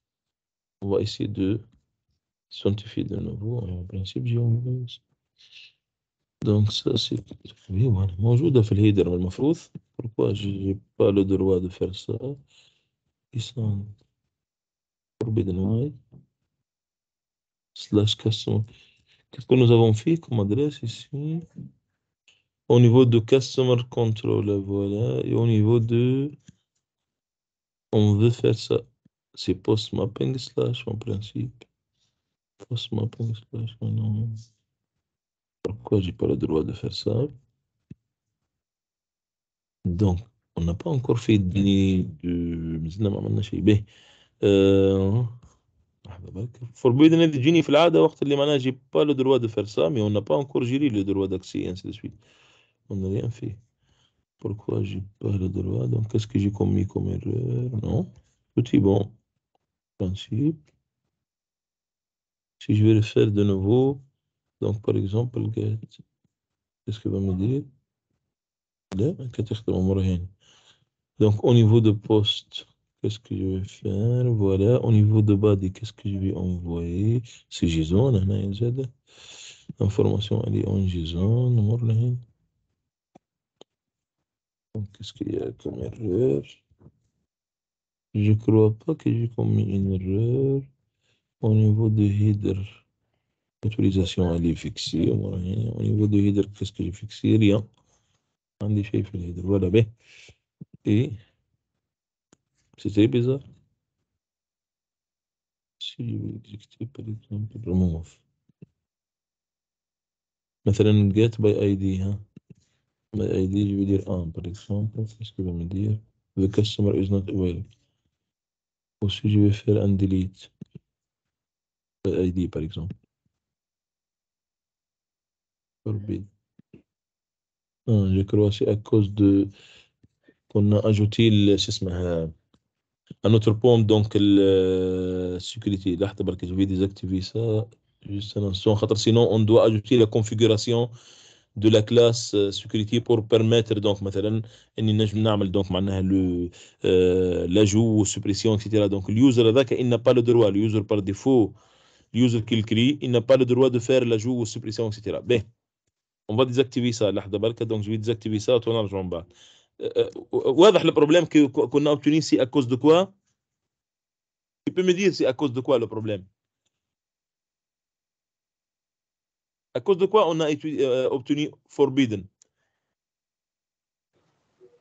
On va essayer de s'authentifier de nouveau. Hein, en principe, j'ai Donc, ça, c'est. Oui, Bonjour, dans ma Pourquoi j'ai pas le droit de faire ça Ils sont. Forbidden slash customer. Qu'est-ce que nous avons fait comme adresse ici Au niveau de customer control, voilà. Et au niveau de... On veut faire ça. C'est post mapping slash en principe. Post mapping slash, non. Pourquoi j'ai pas le droit de faire ça Donc, on n'a pas encore fait de... Euh... Forbidden est génie j'ai pas le droit de faire ça, mais on n'a pas encore géré le droit d'accès et ainsi de suite. On n'a rien fait. Pourquoi j'ai pas le droit Donc qu'est-ce que j'ai commis comme erreur Non. Tout est bon. Principe. Si je vais le faire de nouveau, donc par exemple, qu'est-ce qu'il va me dire Donc au niveau de poste, Qu'est-ce que je vais faire Voilà, au niveau de de, qu'est-ce que je vais envoyer C'est JSON, hein, L'information, elle est en JSON. Qu'est-ce qu'il y a comme erreur Je crois pas que j'ai commis une erreur au niveau de header. L'autorisation, elle est fixée. Au niveau de header, qu'est-ce que j'ai fixé Rien. On dit, le header. Voilà, ben. Et C'était bizarre. شيء يكتب ريموف مثلا get by id ها by id يدير on for example ايش كذا مدير the customer is not available وش يجي refer and delete by id for example forbid اه جو كرواسي à cause de qu'on a ajouté شو اسمها Un autre point, donc, la euh, sécurité. je vais désactiver ça. Juste Sinon, on doit ajouter la configuration de la classe euh, sécurité pour permettre, donc, مثلا, donc, le, euh, suppression, etc. Donc, l'user, il n'a pas le droit. L'user, par défaut, l'user qu'il crée, il n'a pas le droit de faire l'ajout ou suppression, etc. Bien. On va désactiver ça. Donc, je vais désactiver ça. en bas. Euh, euh, euh, le problème qu'on a obtenu ici à cause de quoi Tu peux me dire c'est à cause de quoi le problème À cause de quoi on a obtenu forbidden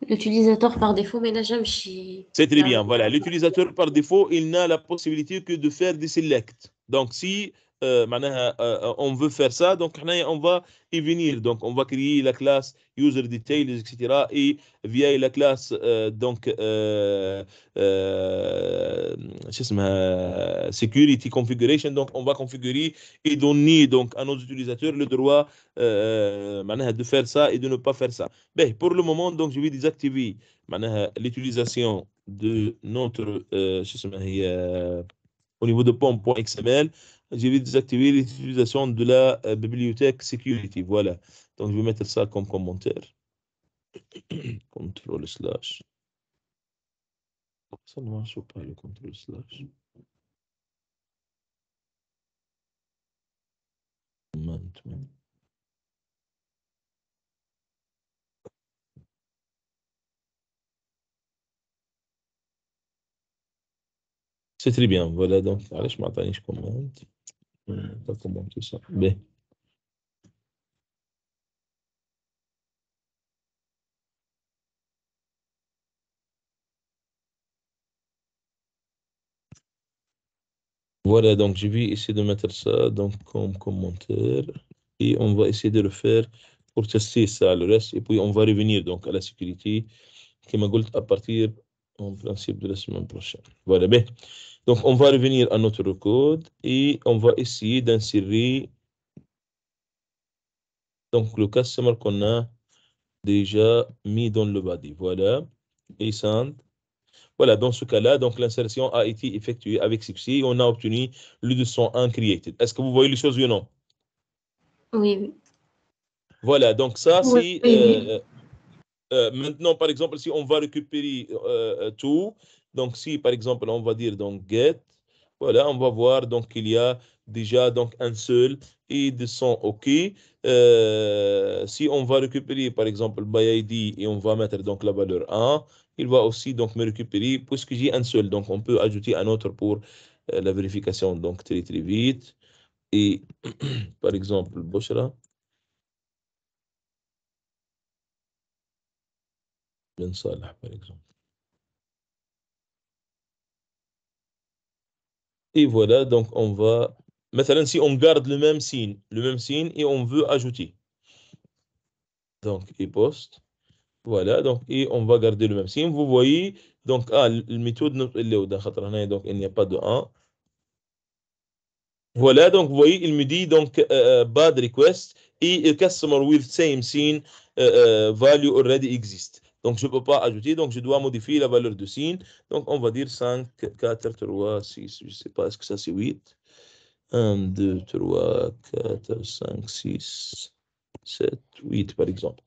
L'utilisateur par défaut, mais C'est très ah. bien, voilà. L'utilisateur par défaut, il n'a la possibilité que de faire des selects. Donc, si euh, euh, euh, on veut faire ça, donc on va y venir. Donc on va créer la classe user details, etc. Et via la classe, donc, security configuration, donc on va configurer et donner donc, à nos utilisateurs le droit de faire ça et de ne pas faire ça. Mais ben, pour le moment, donc, je vais désactiver l'utilisation de notre, au niveau de pompe.xml je vais désactiver l'utilisation de la euh, bibliothèque security. Voilà. Donc, je vais mettre ça comme commentaire. contrôle slash. Ça ne marche pas, le contrôle slash. Maintenant. C'est très bien, voilà donc. Allez, je m'attends, je commente ça. Voilà, donc je vais essayer de mettre ça donc, comme commentaire et on va essayer de le faire pour tester ça, le reste, et puis on va revenir donc à la sécurité, qui m'a à partir en principe de la semaine prochaine. Voilà, bien. Donc, on va revenir à notre code et on va essayer d'insérer donc le customer qu'on a déjà mis dans le body. Voilà. Et send. Voilà, dans ce cas-là, donc l'insertion a été effectuée avec succès on a obtenu le 201 created. Est-ce que vous voyez les choses ou non? Oui. Voilà, donc ça, c'est... Euh, euh, euh, maintenant, par exemple, si on va récupérer tout, donc, si par exemple, on va dire donc get, voilà, on va voir donc qu'il y a déjà donc un seul et de son OK. Euh, si on va récupérer par exemple by ID et on va mettre donc la valeur 1, il va aussi donc me récupérer puisque j'ai un seul. Donc, on peut ajouter un autre pour euh, la vérification donc très très vite. Et par exemple, Boshra. Ben Salah, par exemple. Et voilà, donc on va. Maintenant, si on garde le même signe, le même signe, et on veut ajouter. Donc, et post. Voilà, donc, et on va garder le même signe. Vous voyez, donc, ah, la méthode, donc, il n'y a pas de 1. Voilà, donc, vous voyez, il me dit, donc, euh, euh, bad request et customer with same scene euh, value already exists. Donc, je ne peux pas ajouter, donc je dois modifier la valeur de signe. Donc, on va dire 5, 4, 3, 6, je ne sais pas, est-ce que ça c'est 8 1, 2, 3, 4, 5, 6, 7, 8 par exemple.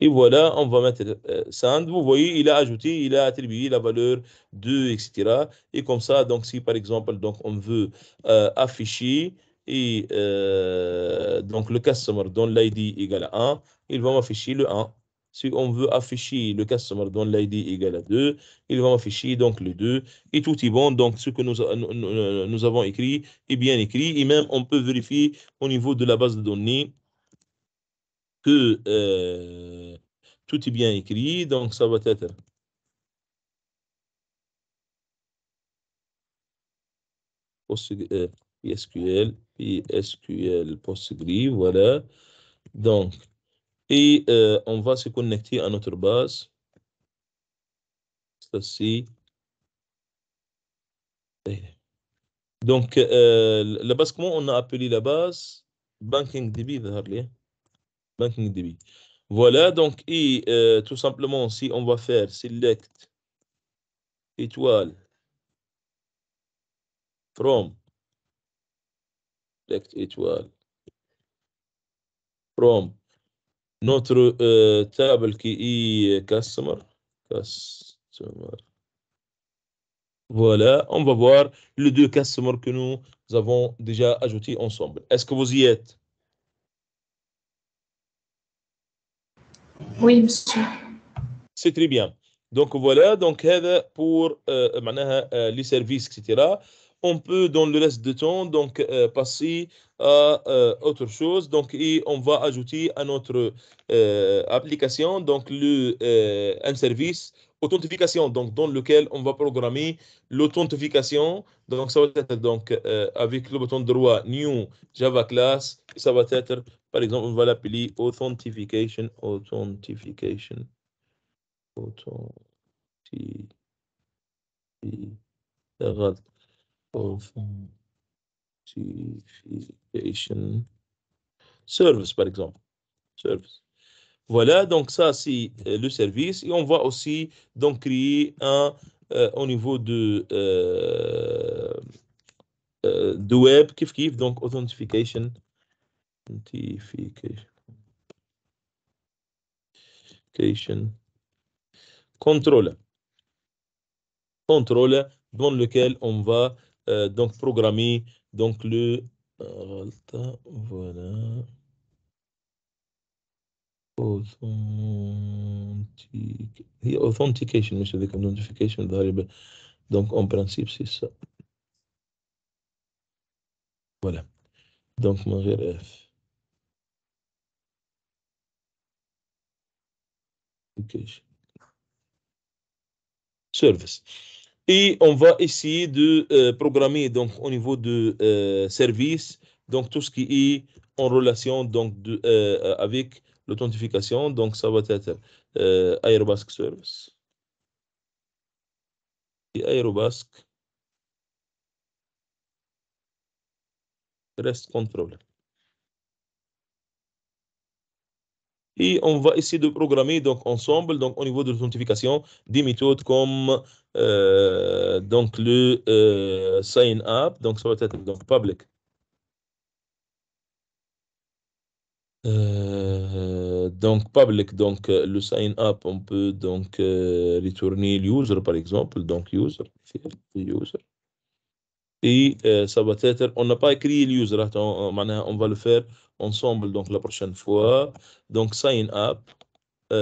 Et voilà, on va mettre 5. Euh, Vous voyez, il a ajouté, il a attribué la valeur 2, etc. Et comme ça, donc si par exemple, donc on veut euh, afficher et euh, donc le customer dont l'ID égale à 1, il va m'afficher le 1 si on veut afficher le customer dont l'ID égale à 2, il va afficher donc le 2 et tout est bon. Donc, ce que nous, euh, nous, avons écrit est bien écrit et même on peut vérifier au niveau de la base de données que euh, tout est bien écrit. Donc, ça va être PostgreSQL, euh, PSQL, PostgreSQL, voilà. Donc, et euh, on va se connecter à notre base. Ceci. Donc, euh, la base, comment on a appelé la base banking BankingDB. Voilà, donc, et euh, tout simplement, si on va faire select étoile from select étoile from notre euh, table qui est customer. Voilà, on va voir les deux customers que nous avons déjà ajoutés ensemble. Est-ce que vous y êtes Oui, monsieur. C'est très bien. Donc voilà, donc pour euh, euh, les services, etc on peut dans le reste de temps donc euh, passer à euh, autre chose donc et on va ajouter à notre euh, application donc le un service authentification donc dans lequel on va programmer l'authentification donc ça va être donc avec le bouton droit new java class ça va être par exemple on va l'appeler authentification authentification authentification Uh, service, par exemple. Service. Voilà, donc ça, c'est euh, le service. Et on va aussi donc créer un, euh, au niveau de, euh, de web, qui kif, donc authentification. Authentification. Contrôle. Contrôle dans lequel on va euh, donc programmé, donc le voilà authentication مش هذيك notification variable donc en principe c'est ça voilà donc mon غير F service et on va essayer de euh, programmer donc au niveau de euh, service, donc tout ce qui est en relation donc de, euh, avec l'authentification. Donc ça va être Aerobask Service. Et Aerobask REST Control. Et on va essayer de programmer donc ensemble donc au niveau de l'authentification des méthodes comme euh, donc le euh, sign up, donc ça va être donc public. Euh, donc public, donc le sign up, on peut donc retourner user par exemple, donc user, user. Et ça va être, on n'a pas écrit l'user, on, on va le faire ensemble donc la prochaine fois. Donc sign up,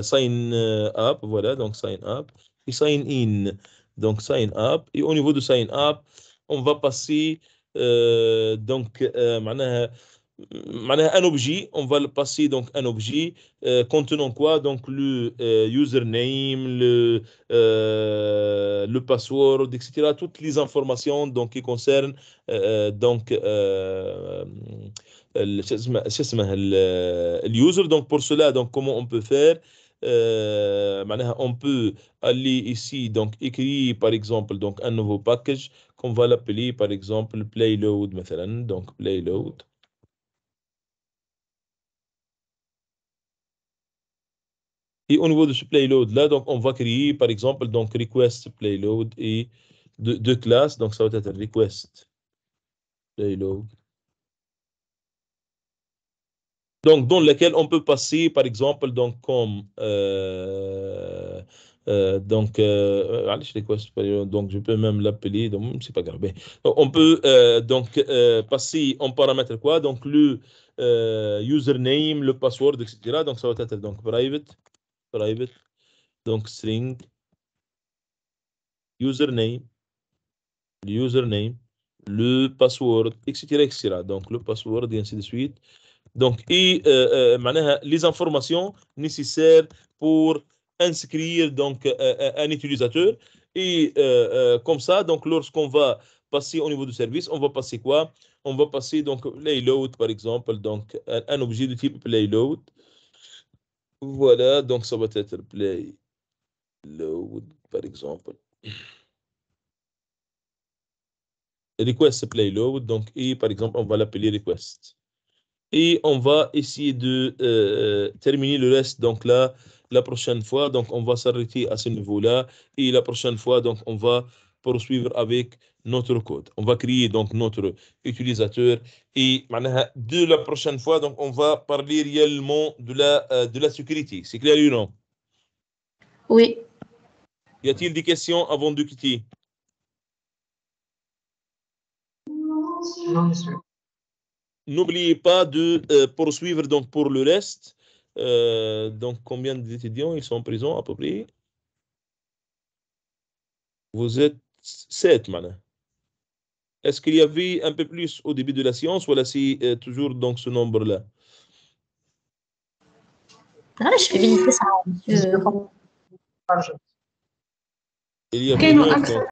sign up, voilà, donc sign up et sign in donc sign up. Et au niveau de sign up, on va passer donc un objet, on va le passer donc un objet contenant quoi donc le username, le le password, etc. Toutes les informations donc qui concernent donc user. Donc pour cela, comment on peut peut euh, on peut aller ici, donc écrire par exemple donc, un nouveau package qu'on va l'appeler par exemple playload, donc playload. Et au niveau de ce playload là, donc on va créer par exemple donc request playload et deux de classes, donc ça va être request Playload donc dans lequel on peut passer, par exemple, donc comme euh, euh, donc, euh, donc je peux même l'appeler, donc hmm, c'est pas grave. on peut donc passer en paramètre quoi, donc le username, le password, etc. Donc ça va être donc private, private, donc string username, username, le password, etc., etc. Donc le password et ainsi de suite donc et euh, euh, les informations nécessaires pour inscrire donc euh, un utilisateur et comme ça donc lorsqu'on va passer au niveau du service on va passer quoi on va passer donc payload par exemple donc un, objet de type payload voilà donc ça va être payload par exemple request payload donc et par exemple on va l'appeler request et on va essayer de euh, euh, terminer le reste donc là, la prochaine fois. Donc on va s'arrêter à ce niveau-là. Et la prochaine fois, donc on va poursuivre avec notre code. On va créer donc notre utilisateur et de la prochaine fois, donc on va parler réellement de la, euh, de la sécurité. C'est clair ou non? Oui. Y a-t-il des questions avant de quitter? Non, monsieur. N'oubliez pas de euh, poursuivre donc pour le reste. Euh, donc, combien d'étudiants ils sont présents à peu près Vous êtes sept, maintenant. Est-ce qu'il y avait un peu plus au début de la séance Voilà, c'est euh, toujours donc ce nombre-là. je vais visiter ça. Il y a